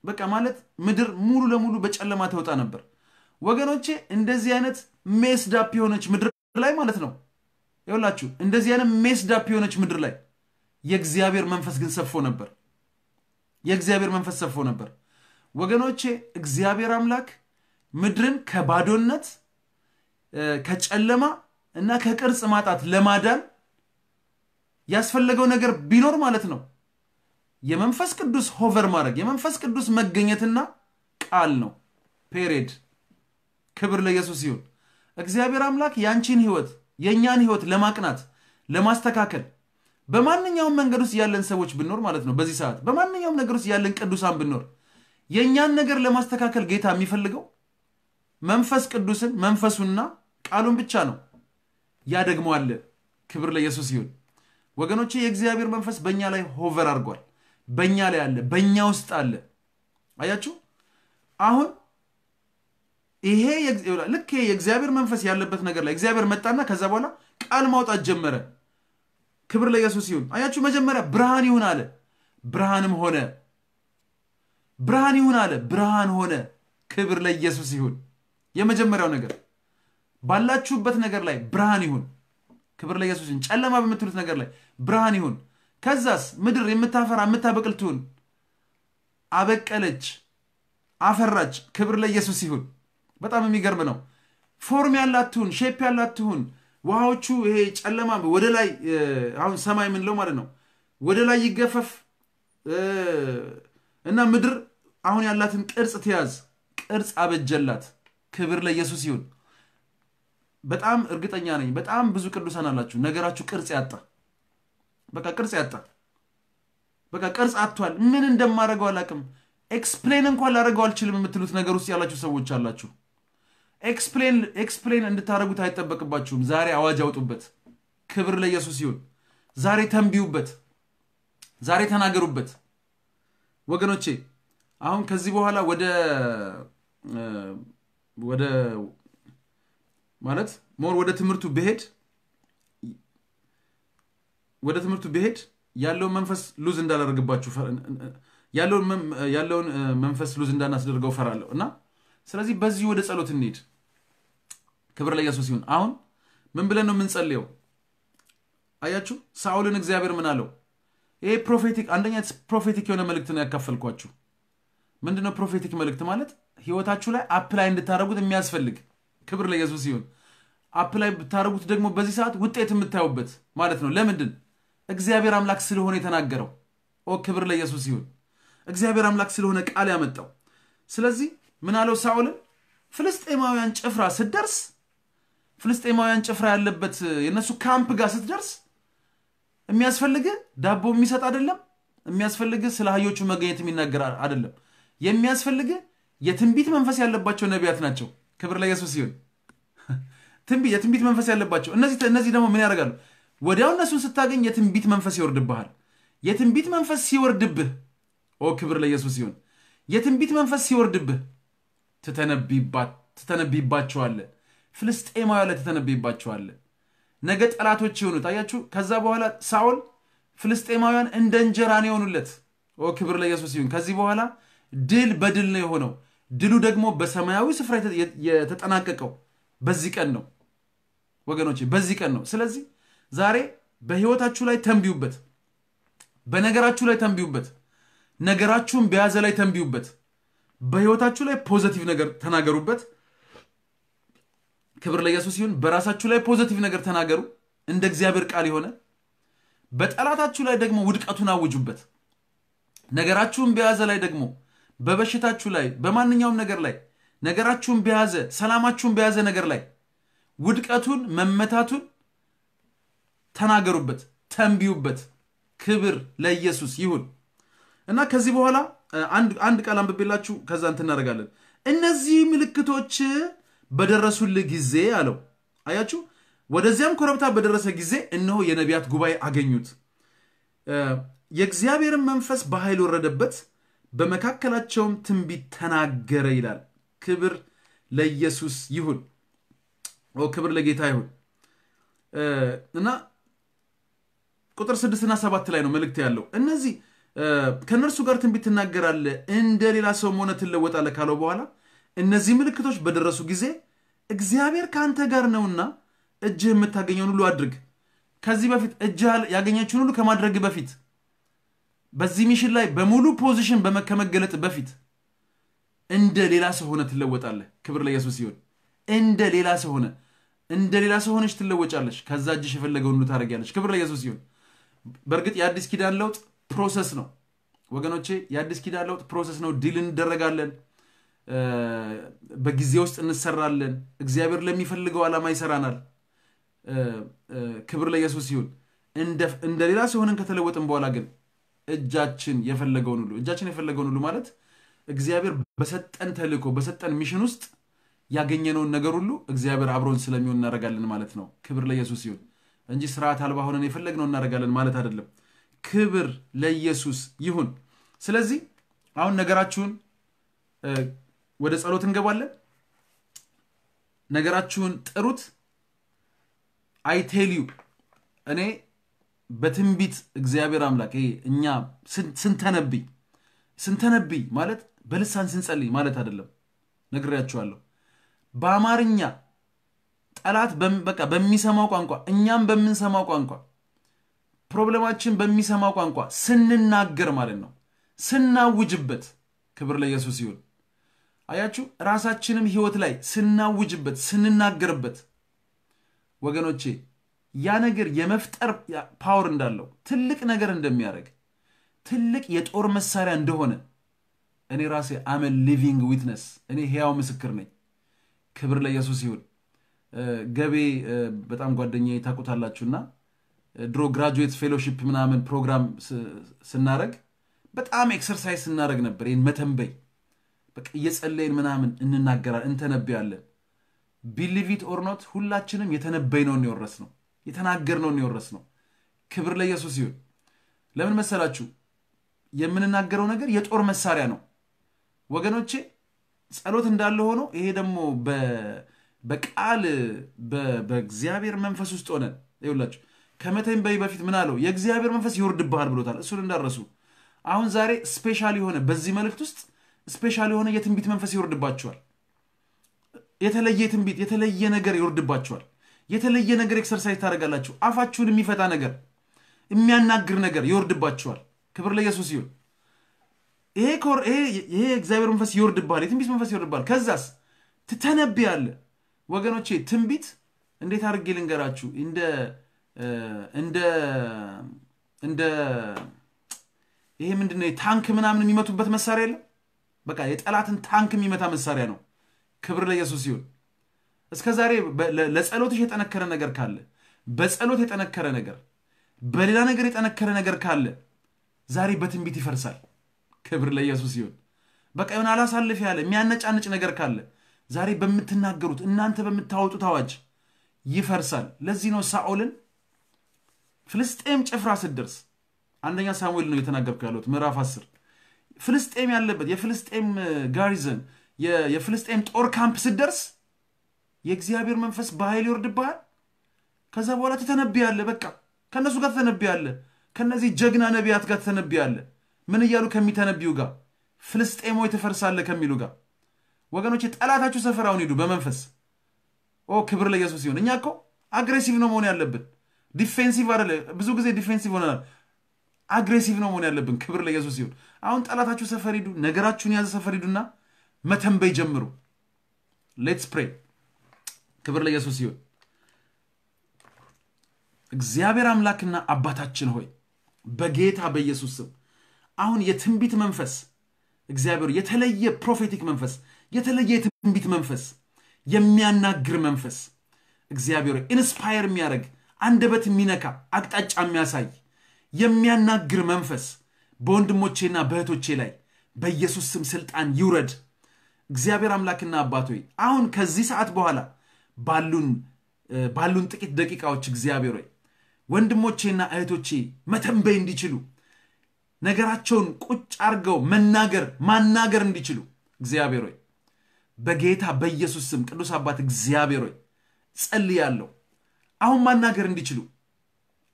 በቃ ማለት ምድር ሙሉ ለሙሉ በጨለማ ተወጣ ነበር። ወገኖቼ እንደዚህ አይነት ሜስዳፕ የሆነች ምድር ላይ ማለት ነው ይውላችሁ እንደዚህ አይነት ሜስዳፕ የሆነች ምድር ላይ የእግዚአብሔር መንፈስ ግን ሰፎ ነበር። የእግዚአብሔር መንፈስ ሰፎ ነበር። ወገኖቼ እግዚአብሔር አምላክ ምድርን ከባዶነት ከጨለማ እና ከቅርጽ ማጣት ለማዳን ያስፈለገው ነገር ቢኖር ማለት ነው የመንፈስ ቅዱስ ሆቨር ማድረግ የመንፈስ ቅዱስ መገኘትና ቃል ነው። ፔሬድ። ክብር ለኢየሱስ ይሁን። እግዚአብሔር አምላክ ያንቺን ህይወት የእኛን ህይወት ለማቅናት ለማስተካከል በማንኛውም መንገድ ውስጥ ያለን ሰዎች ብኖር ማለት ነው በዚህ ሰዓት በማንኛውም ነገር ውስጥ ያለን ቅዱሳን ብኖር የእኛን ነገር ለማስተካከል ጌታ የሚፈልገው መንፈስ ቅዱስን መንፈሱና ቃሉን ብቻ ነው። ያ ደግሞ አለ። ክብር ለኢየሱስ ይሁን። ወገኖቼ የእግዚአብሔር መንፈስ በእኛ ላይ ሆቨር አድርጓል። በእኛ ላይ አለ፣ በእኛ ውስጥ አለ። አያችሁ አሁን ይሄ ልክ የእግዚአብሔር መንፈስ ያለበት ነገር ላይ እግዚአብሔር መጣና ከዛ በኋላ ቃል ማውጣት ጀመረ። ክብር ለኢየሱስ ይሁን። አያችሁ መጀመሪያ ብርሃን ይሁን አለ፣ ብርሃንም ሆነ። ብርሃን ይሁን አለ፣ ብርሃን ሆነ። ክብር ለኢየሱስ ይሁን። የመጀመሪያው ነገር ባላችሁበት ነገር ላይ ብርሃን ይሁን። ክብር ለኢየሱስ ጨለማ በምትሉት ነገር ላይ ብርሃን ይሁን። ከዛስ ምድር የምታፈራ የምታበቅል ትሁን። አበቀለች፣ አፈራች። ክብር ለኢየሱስ ይሁን። በጣም የሚገርም ነው። ፎርም ያላት ትሁን፣ ሼፕ ያላት ትሁን። ውሃዎቹ ይሄ ጨለማ ወደ ላይ አሁን ሰማይ የምንለው ማለት ነው ወደ ላይ ይገፈፍ እና ምድር አሁን ያላትን ቅርጽ ትያዝ። ቅርጽ አበጀላት። ክብር ለኢየሱስ ይሁን። በጣም እርግጠኛ ነኝ በጣም ብዙ ቅዱሳን አላችሁ ነገራችሁ ቅርጽ ያጣ በቃ ቅርጽ ያጣ በቃ ቅርጽ አጥቷል ምን እንደማደርገው አላቅም ኤክስፕሌን እንኳን ላደርገው አልችልም የምትሉት ነገር ውስጥ ያላችሁ ሰዎች አላችሁ ኤክስፕሌን እንድታደረጉት እንድታደርጉት አይጠበቅባችሁም ዛሬ አዋጅ አውጡበት ክብር ለኢየሱስ ይሁን ዛሬ ተንቢዩበት ዛሬ ተናገሩበት ወገኖቼ አሁን ከዚህ በኋላ ወደ ወደ ማለት ሞር ወደ ትምህርቱ ብሄድ ወደ ትምህርቱ ብሄድ ያለውን መንፈስ ሉዝ እንዳላደርግባችሁ ያለውን መንፈስ ሉዝ እንዳናስደርገው ፈራለሁ እና ስለዚህ በዚህ ወደ ጸሎት እንሄድ ክብር ያሱ ሲሆን አሁን ምን ብለን ነው የምንጸልየው አያችሁ ሳኦልን እግዚአብሔር ምን አለው ይሄ ፕሮፌቲክ አንደኛ ፕሮፌቲክ የሆነ መልእክት ነው ያካፈልኳችሁ ምንድነው ፕሮፌቲክ መልእክት ማለት ህይወታችሁ ላይ አፕላይ እንድታደረጉት የሚያስፈልግ ክብር ለኢየሱስ ይሁን። አፕላይ ብታደርጉት ደግሞ በዚህ ሰዓት ውጤት የምታዩበት ማለት ነው። ለምንድን እግዚአብሔር አምላክ ስለሆነ የተናገረው። ኦ ክብር ለኢየሱስ ይሁን። እግዚአብሔር አምላክ ስለሆነ ቃል ያመጣው። ስለዚህ ምን አለው ሳኦልን? ፍልስጤማውያን ጭፍራ ስትደርስ፣ ፍልስጤማውያን ጭፍራ ያለበት የነሱ ካምፕ ጋር ስትደርስ የሚያስፈልግ ዳቦ የሚሰጥ አይደለም። የሚያስፈልግ ስለ አህዮቹ መገኘት የሚናገር አይደለም። የሚያስፈልግ የትንቢት መንፈስ ያለባቸው ነቢያት ናቸው። ክብር ለኢየሱስ ይሁን። ትንቢት የትንቢት መንፈስ ያለባቸው እነዚህ እነዚህ ደግሞ ምን ያደርጋሉ? ወዲያው እነሱን ስታገኝ የትንቢት መንፈስ ይወርድብሃል። የትንቢት መንፈስ ሲወርድብህ፣ ኦ ክብር ለኢየሱስ ይሁን። የትንቢት መንፈስ ሲወርድብህ ትተነብይባቸዋለህ። ፍልስጤማዊ ላይ ትተነብይባቸዋለህ። ነገ ጠላቶች ይሆኑ። ታያችሁ። ከዛ በኋላ ሳውል ፍልስጤማውያን እንደ እንጀራ ነው የሆኑለት። ኦ ክብር ለኢየሱስ ይሁን። ከዚህ በኋላ ድል በድል ነው የሆነው። ድሉ ደግሞ በሰማያዊ ስፍራ የተጠናቀቀው በዚህ ቀን ነው ወገኖች፣ በዚህ ቀን ነው። ስለዚህ ዛሬ በህይወታችሁ ላይ ተንቢዩበት፣ በነገራችሁ ላይ ተንቢዩበት፣ ነገራችሁን በያዘ ላይ ተንቢዩበት። በህይወታችሁ ላይ ፖዘቲቭ ነገር ተናገሩበት። ክብር ለኢየሱስ ሲሆን በራሳችሁ ላይ ፖዘቲቭ ነገር ተናገሩ፣ እንደ እግዚአብሔር ቃል የሆነ በጠላታችሁ ላይ ደግሞ ውድቀቱን አውጁበት። ነገራችሁን በያዘ ላይ ደግሞ በበሽታችሁ ላይ በማንኛውም ነገር ላይ ነገራችሁን በያዘ ሰላማችሁን በያዘ ነገር ላይ ውድቀቱን መመታቱን ተናገሩበት፣ ተንቢዩበት። ክብር ለኢየሱስ ይሁን እና ከዚህ በኋላ አንድ ቃል አንብቤላችሁ ከዛ እንትን እናደርጋለን። እነዚህ ምልክቶች በደረሱል ጊዜ አለው። አያችሁ፣ ወደዚያም ኮረብታ በደረሰ ጊዜ እነሆ የነቢያት ጉባኤ አገኙት፣ የእግዚአብሔርን መንፈስ በኃይል ወረደበት በመካከላቸውም ትንቢት ተናገረ ይላል። ክብር ለኢየሱስ ይሁን። ክብር ለጌታ ይሁን እና ቁጥር ስድስትና ሰባት ላይ ነው መልእክት ያለው እነዚህ ከእነርሱ ጋር ትንቢት ትናገራለ እንደ ሌላ ሰው መሆነ ትለወጣለ ካለው በኋላ እነዚህ ምልክቶች በደረሱ ጊዜ እግዚአብሔር ከአንተ ጋር ነውና እጅህ የምታገኘውን ሁሉ አድርግ። ከዚህ በፊት እጅ ያገኘችውን ሁሉ ከማድረግ በፊት በዚህ ሚሽን ላይ በሙሉ ፖዚሽን ከመገለጥ በፊት እንደ ሌላ ሰው ሆነ ትለወጣለህ። ክብር ለኢየሱስ ይሁን። እንደ ሌላ ሰው ሆነ እንደ ሌላ ሰው ሆነች ትለወጫለች። ከዛ እጅሽ የፈለገው ሁሉ ታደርጊያለች። ክብር ለኢየሱስ ይሁን። በእርግጥ የአዲስ ኪዳን ለውጥ ፕሮሰስ ነው ወገኖቼ፣ የአዲስ ኪዳን ለውጥ ፕሮሰስ ነው። ዲል እንደረጋለን፣ በጊዜ ውስጥ እንሰራለን። እግዚአብሔር ለሚፈልገው ዓላማ ይሰራናል። ክብር ለኢየሱስ ይሁን። እንደ ሌላ ሰው ሆነን ከተለወጥን በኋላ ግን እጃችን የፈለገውን ሁሉ እጃችን የፈለገውን ሁሉ ማለት እግዚአብሔር በሰጠን ተልእኮ በሰጠን ሚሽን ውስጥ ያገኘነውን ነገር ሁሉ እግዚአብሔር አብሮን ስለሚሆን እናደርጋለን ማለት ነው። ክብር ለኢየሱስ ይሁን እንጂ ስርዓት አልባ ሆነን የፈለግነው እናደርጋለን ማለት አይደለም። ክብር ለኢየሱስ ይሁን። ስለዚህ አሁን ነገራችሁን ወደ ጸሎት እንገባለን። ነገራችሁን ጥሩት። አይ እኔ በትንቢት እግዚአብሔር አምላክ ይሄ እኛ ስንተነብይ ስንተነብይ ማለት በልሳን ስንጸልይ ማለት አይደለም። ነግሬያችኋለሁ። በአማርኛ ጠላት በቃ በሚሰማው ቋንቋ እኛም በምንሰማው ቋንቋ ፕሮብለማችን በሚሰማው ቋንቋ ስንናገር ማለት ነው። ስናውጅበት ክብር ለኢየሱስ ይሁን። አያችሁ፣ ራሳችንም ህይወት ላይ ስናውጅበት ስንናገርበት ወገኖቼ ያ ነገር የመፍጠር ፓወር እንዳለው ትልቅ ነገር እንደሚያደርግ ትልቅ የጦር መሳሪያ እንደሆነ እኔ ራሴ አመ ሊቪንግ ዊትነስ እኔ ሕያው ምስክር ነኝ። ክብር ለኢየሱስ ይሁን። ገቤ በጣም ጓደኛ ታውቁታላችሁና ድሮ ግራጁዌት ፌሎሺፕ ምናምን ፕሮግራም ስናደረግ በጣም ኤክሰርሳይዝ ስናደረግ ነበር። ይህን መተንበይ በቃ እየጸለይን ምናምን እንናገራል እንተነብያለን። ቢሊቪት ኦርኖት ሁላችንም የተነበይነውን የወረስ ነው። የተናገርነውን የወረስ ነው። ክብር ለኢየሱስ ይሁን። ለምን መሰላችሁ? የምንናገረው ነገር የጦር መሳሪያ ነው ወገኖቼ። ጸሎት እንዳለ ሆኖ ይሄ ደግሞ በቃል በእግዚአብሔር መንፈስ ውስጥ ሆነን ይውላችሁ ከመተኝ በይ በፊት ምን አለው? የእግዚአብሔር መንፈስ ይወርድብሃል ብሎታል። እሱን እንዳረሱ አሁን ዛሬ ስፔሻል የሆነ በዚህ መልእክት ውስጥ ስፔሻል የሆነ የትንቢት መንፈስ ይወርድባቸዋል። የተለየ ትንቢት የተለየ ነገር ይወርድባቸዋል። የተለየ ነገር ኤክሰርሳይዝ ታደርጋላችሁ። አፋችሁን የሚፈታ ነገር፣ የሚያናግር ነገር ይወርድባችኋል። ክብር ለኢየሱስ ይሁን። ይሄ ይሄ እግዚአብሔር መንፈስ ይወርድብሃል፣ የትንቢት መንፈስ ይወርድብሃል። ከዛስ ያለ ወገኖቼ ትንቢት እንዴት አድርጌ ልንገራችሁ? እንደ እንደ እንደ ይሄ ምንድን ነው ታንክ ምናምን የሚመቱበት መሳሪያ የለም። በቃ የጠላትን ታንክ የሚመታ መሳሪያ ነው። ክብር ለኢየሱስ ይሁን። እስከ ዛሬ ለጸሎትሽ የጠነከረ ነገር ካለ በጸሎት የጠነከረ ነገር በሌላ ነገር የጠነከረ ነገር ካለ ዛሬ በትንቢት ይፈርሳል። ክብር ለኢየሱስ ይሁን። በቃ የሆነ አላሳልፍ ያለ የሚያነጫንጭ ነገር ካለ ዛሬ በምትናገሩት እናንተ በምታወጡት አዋጅ ይፈርሳል። ለዚህ ነው ሳኦልን ፍልስጤም ጭፍራ ስትደርስ አንደኛ ሳሙኤል ነው የተናገርኩ ያለሁት ምዕራፍ 10 ፍልስጤም ያለበት የፍልስጤም ጋሪዘን የፍልስጤም ጦር ካምፕ ስትደርስ የእግዚአብሔር መንፈስ በኃይል ይወርድብሃል። ከዛ በኋላ ትተነብያለህ። በቃ ከእነሱ ጋር ትተነብያለህ። ከእነዚህ ጀግና ነቢያት ጋር ትተነብያለህ። ምን እያሉ ከሚተነብዩ ጋር፣ ፍልስጤሞች ትፈርሳለህ ከሚሉ ጋር። ወገኖች ጠላታችሁ ሰፈራውን ሂዱ በመንፈስ ኦ ክብር ለኢየሱስ ሲሆን፣ እኛ እኮ አግሬሲቭ ነው መሆን ያለብን፣ ዲፌንሲቭ አይደለ። ብዙ ጊዜ ዲፌንሲቭ ሆነናል። አግሬሲቭ ነው መሆን ያለብን። ክብር ለኢየሱስ ሲሆን፣ አሁን ጠላታችሁ ሰፈር ሂዱ፣ ነገራችሁን የያዘ ሰፈር ሂዱና መተንበይ ጀምሩ። ሌትስ ፕሬይ ክብር ለኢየሱስ ይሁን። እግዚአብሔር አምላክና አባታችን ሆይ በጌታ በኢየሱስ ስም አሁን የትንቢት መንፈስ እግዚአብሔር የተለየ ፕሮፌቲክ መንፈስ የተለየ የትንቢት መንፈስ የሚያናግር መንፈስ እግዚአብሔር ኢንስፓየር የሚያደርግ አንደበት የሚነካ አቅጣጫ የሚያሳይ የሚያናግር መንፈስ በወንድሞቼና በእህቶቼ ላይ በኢየሱስ ስም ስልጣን ይውረድ። እግዚአብሔር አምላክና አባት ሆይ አሁን ከዚህ ሰዓት በኋላ ባሉን ባሉን ጥቂት ደቂቃዎች እግዚአብሔር ወይ ወንድሞቼና እህቶቼ መተንበይ እንዲችሉ ነገራቸውን ቁጭ አድርገው መናገር ማናገር እንዲችሉ እግዚአብሔር ወይ በጌታ በኢየሱስ ስም ቅዱስ አባት እግዚአብሔር ሆይ ጸልያለሁ። አሁን ማናገር እንዲችሉ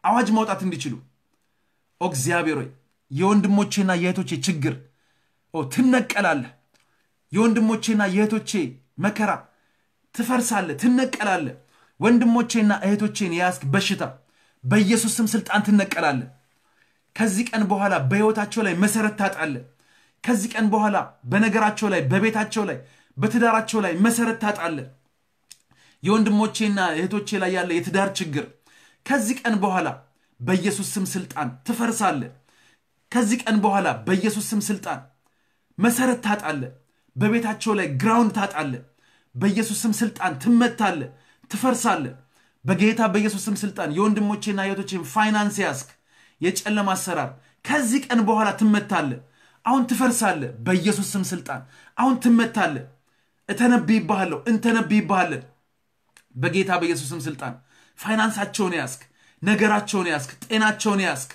አዋጅ ማውጣት እንዲችሉ ኦ እግዚአብሔር ወይ የወንድሞቼና የእህቶቼ ችግር ትነቀላለህ። የወንድሞቼና የእህቶቼ መከራ ትፈርሳለህ፣ ትነቀላለህ። ወንድሞቼና እህቶቼን የያዝክ በሽታ በኢየሱስ ስም ስልጣን ትነቀላለህ። ከዚህ ቀን በኋላ በሕይወታቸው ላይ መሰረት ታጣለህ። ከዚህ ቀን በኋላ በነገራቸው ላይ፣ በቤታቸው ላይ፣ በትዳራቸው ላይ መሰረት ታጣለህ። የወንድሞቼና እህቶቼ ላይ ያለ የትዳር ችግር ከዚህ ቀን በኋላ በኢየሱስ ስም ስልጣን ትፈርሳለህ። ከዚህ ቀን በኋላ በኢየሱስ ስም ስልጣን መሰረት ታጣለህ። በቤታቸው ላይ ግራውንድ ታጣለህ። በኢየሱስ ስም ስልጣን ትመታለ፣ ትፈርሳለ። በጌታ በኢየሱስ ስም ስልጣን የወንድሞቼና እህቶቼን ፋይናንስ ያስክ የጨለማ አሰራር ከዚህ ቀን በኋላ ትመታለ። አሁን ትፈርሳለ። በኢየሱስ ስም ስልጣን አሁን ትመታለ። እተነብይባሃለሁ፣ ይባሃለን። በጌታ በኢየሱስ ስም ስልጣን ፋይናንሳቸውን ያስክ፣ ነገራቸውን ያስክ፣ ጤናቸውን ያስክ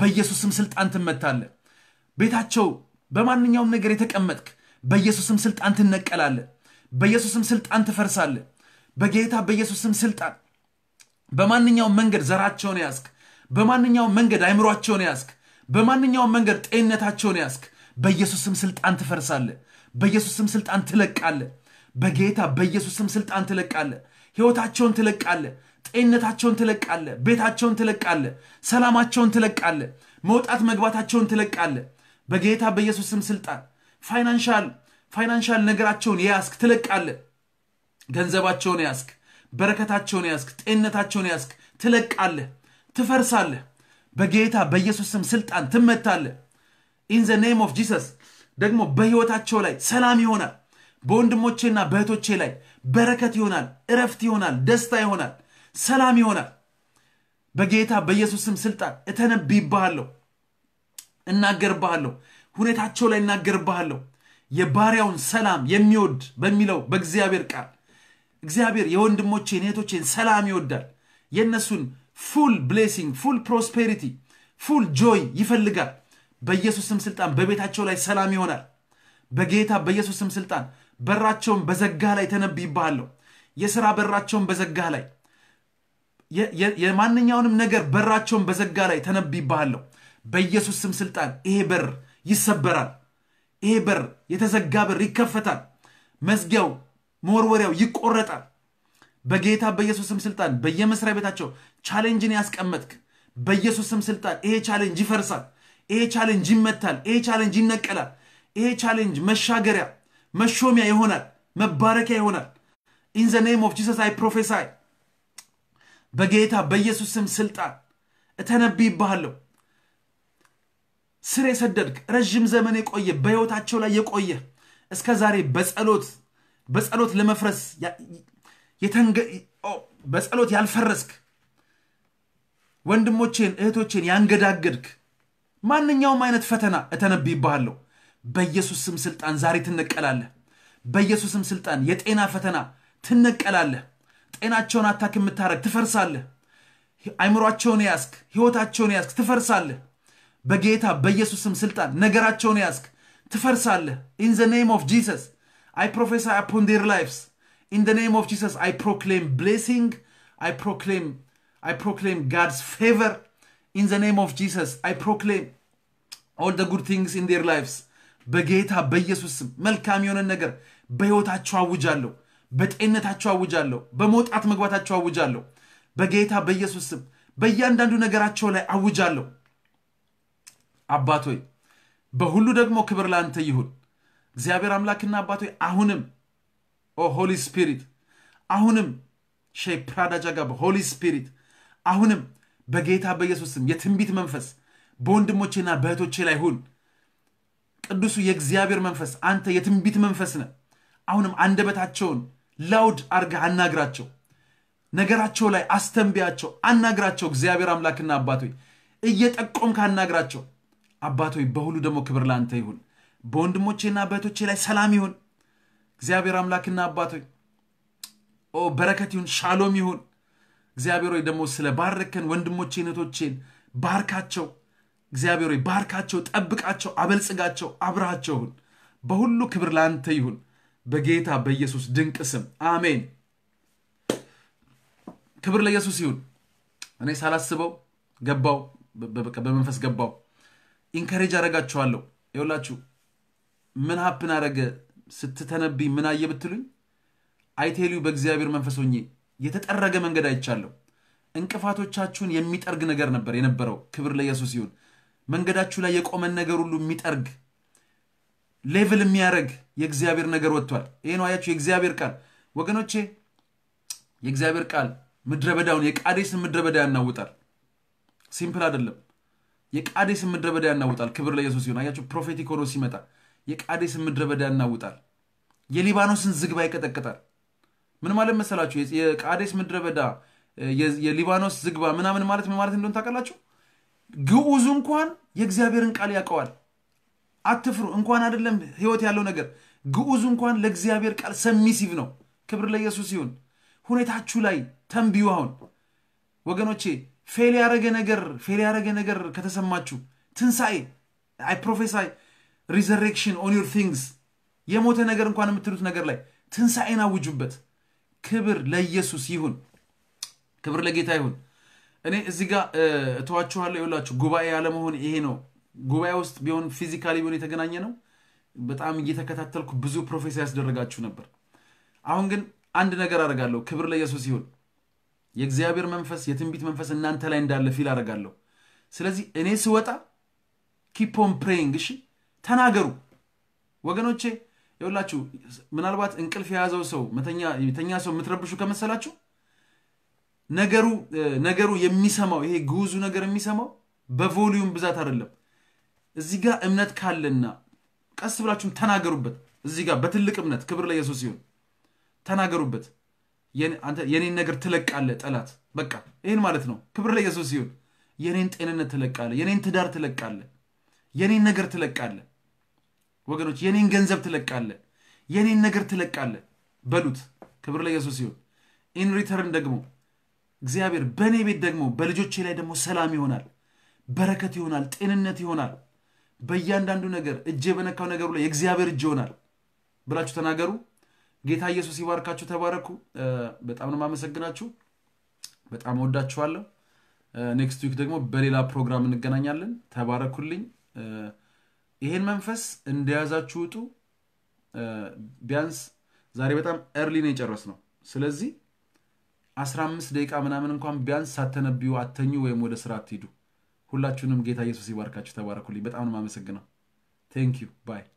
በኢየሱስ ስም ስልጣን ትመታለ። ቤታቸው በማንኛውም ነገር የተቀመጥክ በኢየሱስ ስም ስልጣን ትነቀላለ። በኢየሱስም ስልጣን ትፈርሳለ በጌታ በኢየሱስም ስልጣን በማንኛውም መንገድ ዘራቸውን ያስክ፣ በማንኛውም መንገድ አይምሯቸውን ያስክ፣ በማንኛውም መንገድ ጤንነታቸውን ያስክ፣ በኢየሱስም ስልጣን ትፈርሳለ በኢየሱስም ስልጣን ትለቃለ በጌታ በኢየሱስም ስልጣን ትለቃለ ህይወታቸውን ትለቃለ ጤንነታቸውን ትለቃለ ቤታቸውን ትለቃለ ሰላማቸውን ትለቃለ መውጣት መግባታቸውን ትለቃለ በጌታ በኢየሱስም ስልጣን ፋይናንሻል ፋይናንሻል ነገራቸውን የያዝክ ትለቃለ ገንዘባቸውን ያስክ በረከታቸውን ያዝክ፣ ጤንነታቸውን ያዝክ፣ ትለቃለህ፣ ትፈርሳለህ። በጌታ በኢየሱስ ስም ስልጣን ትመታለህ። ኢን ዘ ኔም ኦፍ ጂሰስ ደግሞ በህይወታቸው ላይ ሰላም ይሆናል። በወንድሞቼና በእህቶቼ ላይ በረከት ይሆናል፣ እረፍት ይሆናል፣ ደስታ ይሆናል፣ ሰላም ይሆናል። በጌታ በኢየሱስ ስም ስልጣን እተነብይብሃለሁ፣ እናገርብሃለሁ፣ ሁኔታቸው ላይ እናገርብሃለሁ። የባሪያውን ሰላም የሚወድ በሚለው በእግዚአብሔር ቃል እግዚአብሔር የወንድሞቼን እህቶቼን ሰላም ይወዳል። የእነሱን ፉል ብሌሲንግ፣ ፉል ፕሮስፔሪቲ፣ ፉል ጆይ ይፈልጋል። በኢየሱስም ስልጣን በቤታቸው ላይ ሰላም ይሆናል። በጌታ በኢየሱስም ስልጣን በራቸውን በዘጋ ላይ ተነብይብሃለሁ። የሥራ በራቸውን በዘጋ ላይ የማንኛውንም ነገር በራቸውን በዘጋ ላይ ተነብይብሃለሁ። በኢየሱስም ስልጣን ይሄ በር ይሰበራል። ይሄ በር የተዘጋ በር ይከፈታል። መዝጊያው መወርወሪያው ይቆረጣል። በጌታ በኢየሱስም ስልጣን በየመስሪያ ቤታቸው ቻሌንጅን ያስቀመጥክ በኢየሱስም ስልጣን ይሄ ቻሌንጅ ይፈርሳል። ይሄ ቻሌንጅ ይመታል። ይሄ ቻሌንጅ ይነቀላል። ይሄ ቻሌንጅ መሻገሪያ መሾሚያ ይሆናል። መባረኪያ ይሆናል። ኢን ዘ ኔም ኦፍ ጂሰስ አይ ፕሮፌሳይ በጌታ በኢየሱስም ስልጣን እተነብይብሃለሁ። ስር የሰደድክ ረዥም ዘመን የቆየ በሕይወታቸው ላይ የቆየ እስከ ዛሬ በጸሎት በጸሎት ለመፍረስ በጸሎት ያልፈረስክ ወንድሞቼን እህቶቼን ያንገዳገድክ ማንኛውም አይነት ፈተና እተነብይብሃለሁ። በኢየሱስ ስም ስልጣን ዛሬ ትነቀላለህ። በኢየሱስ ስም ስልጣን የጤና ፈተና ትነቀላለህ። ጤናቸውን አታክ የምታረግ ትፈርሳለህ። አይምሯቸውን ያስክ ህይወታቸውን ያስክ ትፈርሳለህ። በጌታ ስም ስልጣን ነገራቸውን ያዝክ፣ ትፈርሳለህ። ኢን ዘ ኔም ኦፍ ጂሰስ አይ ፕሮፌሳይ አፖን ዴር ላይፍስ ኢን ዘ ኔም ኦፍ ጂሰስ አይ ፕሮክሌም ብሌሲንግ አይ ፕሮክሌም አይ ፕሮክሌም ጋድስ ፌቨር ኢን ዘ ኔም ኦፍ ጂሰስ አይ ፕሮክሌም ኦል ዘ ጉድ ቲንግስ ኢን ዴር ላይፍስ በጌታ በኢየሱስ ስም መልካም የሆነ ነገር በሕይወታቸው አውጃለሁ። በጤንነታቸው አውጃለሁ። በመውጣት መግባታቸው አውጃለሁ። በጌታ በኢየሱስ ስም በእያንዳንዱ ነገራቸው ላይ አውጃለሁ። አባት ሆይ በሁሉ ደግሞ ክብር ለአንተ ይሁን። እግዚአብሔር አምላክና አባት ሆይ አሁንም ኦ ሆሊ ስፒሪት አሁንም ሼፕራዳ ጃጋባ ስፒሪት አሁንም በጌታ በኢየሱስ ስም የትንቢት መንፈስ በወንድሞቼና በእህቶቼ ላይ ሁን። ቅዱሱ የእግዚአብሔር መንፈስ አንተ የትንቢት መንፈስ ነ አሁንም አንደበታቸውን ላውድ አርገህ አናግራቸው፣ ነገራቸው ላይ አስተንቢያቸው፣ አናግራቸው። እግዚአብሔር አምላክና አባቶች እየጠቆምክ አናግራቸው። አባት ሆይ በሁሉ ደግሞ ክብር ላንተ ይሁን። በወንድሞቼና በእህቶቼ ላይ ሰላም ይሁን። እግዚአብሔር አምላክና አባት ሆይ ኦ በረከት ይሁን፣ ሻሎም ይሁን። እግዚአብሔር ሆይ ደግሞ ስለ ባረከን ወንድሞቼ እህቶቼን ባርካቸው። እግዚአብሔር ሆይ ባርካቸው፣ ጠብቃቸው፣ አበልጽጋቸው፣ አብራቸው ሁን። በሁሉ ክብር ላንተ ይሁን በጌታ በኢየሱስ ድንቅ ስም አሜን። ክብር ለኢየሱስ ይሁን። እኔ ሳላስበው ገባው፣ በመንፈስ ገባው። ኢንከሬጅ አደርጋችኋለሁ። ይውላችሁ ምን ሀፕን አረገ ስትተነቢ ምን አየ ብትሉኝ አይቴልዩ በእግዚአብሔር መንፈስ ሆኜ የተጠረገ መንገድ አይቻለሁ። እንቅፋቶቻችሁን የሚጠርግ ነገር ነበር የነበረው። ክብር ለኢየሱስ ይሁን። መንገዳችሁ ላይ የቆመን ነገር ሁሉ የሚጠርግ ሌቭል የሚያደርግ የእግዚአብሔር ነገር ወጥቷል። ይሄ ነው አያችሁ፣ የእግዚአብሔር ቃል ወገኖቼ፣ የእግዚአብሔር ቃል ምድረ በዳውን የቃዴስን ምድረ በዳ ያናውጣል። ሲምፕል አይደለም። የቃዴስ ምድረ በዳ ያናውጣል። ክብር ለኢየሱስ ይሁን። አያቸው ፕሮፌቲክ ሆኖ ሲመጣ የቃዴስ ምድረ በዳ ያናውጣል። የሊባኖስን ዝግባ ይቀጠቅጣል። ምን ማለት መሰላችሁ? የቃዴስ ምድረ በዳ የሊባኖስ ዝግባ ምናምን ማለት ምን ማለት እንደሆን ታውቃላችሁ? ግዑዙ እንኳን የእግዚአብሔርን ቃል ያውቀዋል። አትፍሩ። እንኳን አይደለም ህይወት ያለው ነገር ግዑዙ እንኳን ለእግዚአብሔር ቃል ሰሚሲቭ ነው። ክብር ለኢየሱስ ይሁን። ሁኔታችሁ ላይ ተንብዩ። አሁን ወገኖቼ ፌል ያደረገ ነገር ፌል ያደረገ ነገር ከተሰማችሁ ትንሣኤ አይ ፕሮፌሳይ ሪዘሬክሽን ኦን ዩር ቲንግስ የሞተ ነገር እንኳን የምትሉት ነገር ላይ ትንሣኤን አውጁበት። ክብር ለኢየሱስ ይሁን፣ ክብር ለጌታ ይሁን። እኔ እዚህ ጋር እተዋችኋለሁ። ይውላችሁ ጉባኤ ያለመሆን ይሄ ነው። ጉባኤ ውስጥ ቢሆን ፊዚካሊ ቢሆን የተገናኘ ነው። በጣም እየተከታተልኩ ብዙ ፕሮፌሳ ያስደረጋችሁ ነበር። አሁን ግን አንድ ነገር አደርጋለሁ። ክብር ለኢየሱስ ይሁን። የእግዚአብሔር መንፈስ የትንቢት መንፈስ እናንተ ላይ እንዳለ ፊል አደርጋለሁ። ስለዚህ እኔ ስወጣ ኪፖን ፕሬይንግ እሺ፣ ተናገሩ ወገኖቼ። የሁላችሁ ምናልባት እንቅልፍ የያዘው ሰው የተኛ ሰው የምትረብሹ ከመሰላችሁ ነገሩ ነገሩ የሚሰማው ይሄ ግዙ ነገር የሚሰማው በቮሊዩም ብዛት አይደለም። እዚህ ጋር እምነት ካለና ቀስ ብላችሁም ተናገሩበት። እዚህ ጋር በትልቅ እምነት ክብር ለኢየሱስ ሲሆን ተናገሩበት። የኔን ነገር ትለቃለ ጠላት። በቃ ይህን ማለት ነው። ክብር ለኢየሱስ ይሁን። የኔን ጤንነት ትለቃለ የኔን ትዳር ትለቃለ የኔን ነገር ትለቃለ ወገኖች የኔን ገንዘብ ትለቃለ የኔን ነገር ትለቃለ በሉት ክብር ለኢየሱስ ይሁን። ኢን ሪተርን ደግሞ እግዚአብሔር በእኔ ቤት ደግሞ በልጆቼ ላይ ደግሞ ሰላም ይሆናል፣ በረከት ይሆናል፣ ጤንነት ይሆናል። በእያንዳንዱ ነገር እጄ በነካው ነገሩ ላይ የእግዚአብሔር እጅ ይሆናል ብላችሁ ተናገሩ። ጌታ ኢየሱስ ይባርካችሁ። ተባረኩ። በጣም ነው ማመሰግናችሁ በጣም ወዳችኋለሁ። ኔክስት ዊክ ደግሞ በሌላ ፕሮግራም እንገናኛለን። ተባረኩልኝ። ይሄን መንፈስ እንደያዛችሁ ውጡ። ቢያንስ ዛሬ በጣም ኤርሊ ነው የጨረስ ነው። ስለዚህ 15 ደቂቃ ምናምን እንኳን ቢያንስ ሳተነብዩ አተኙ ወይም ወደ ስራ አትሂዱ። ሁላችሁንም ጌታ ኢየሱስ ይባርካችሁ። ተባረኩልኝ። በጣም ነው ማመሰግነው ቴንክ ዩ ባይ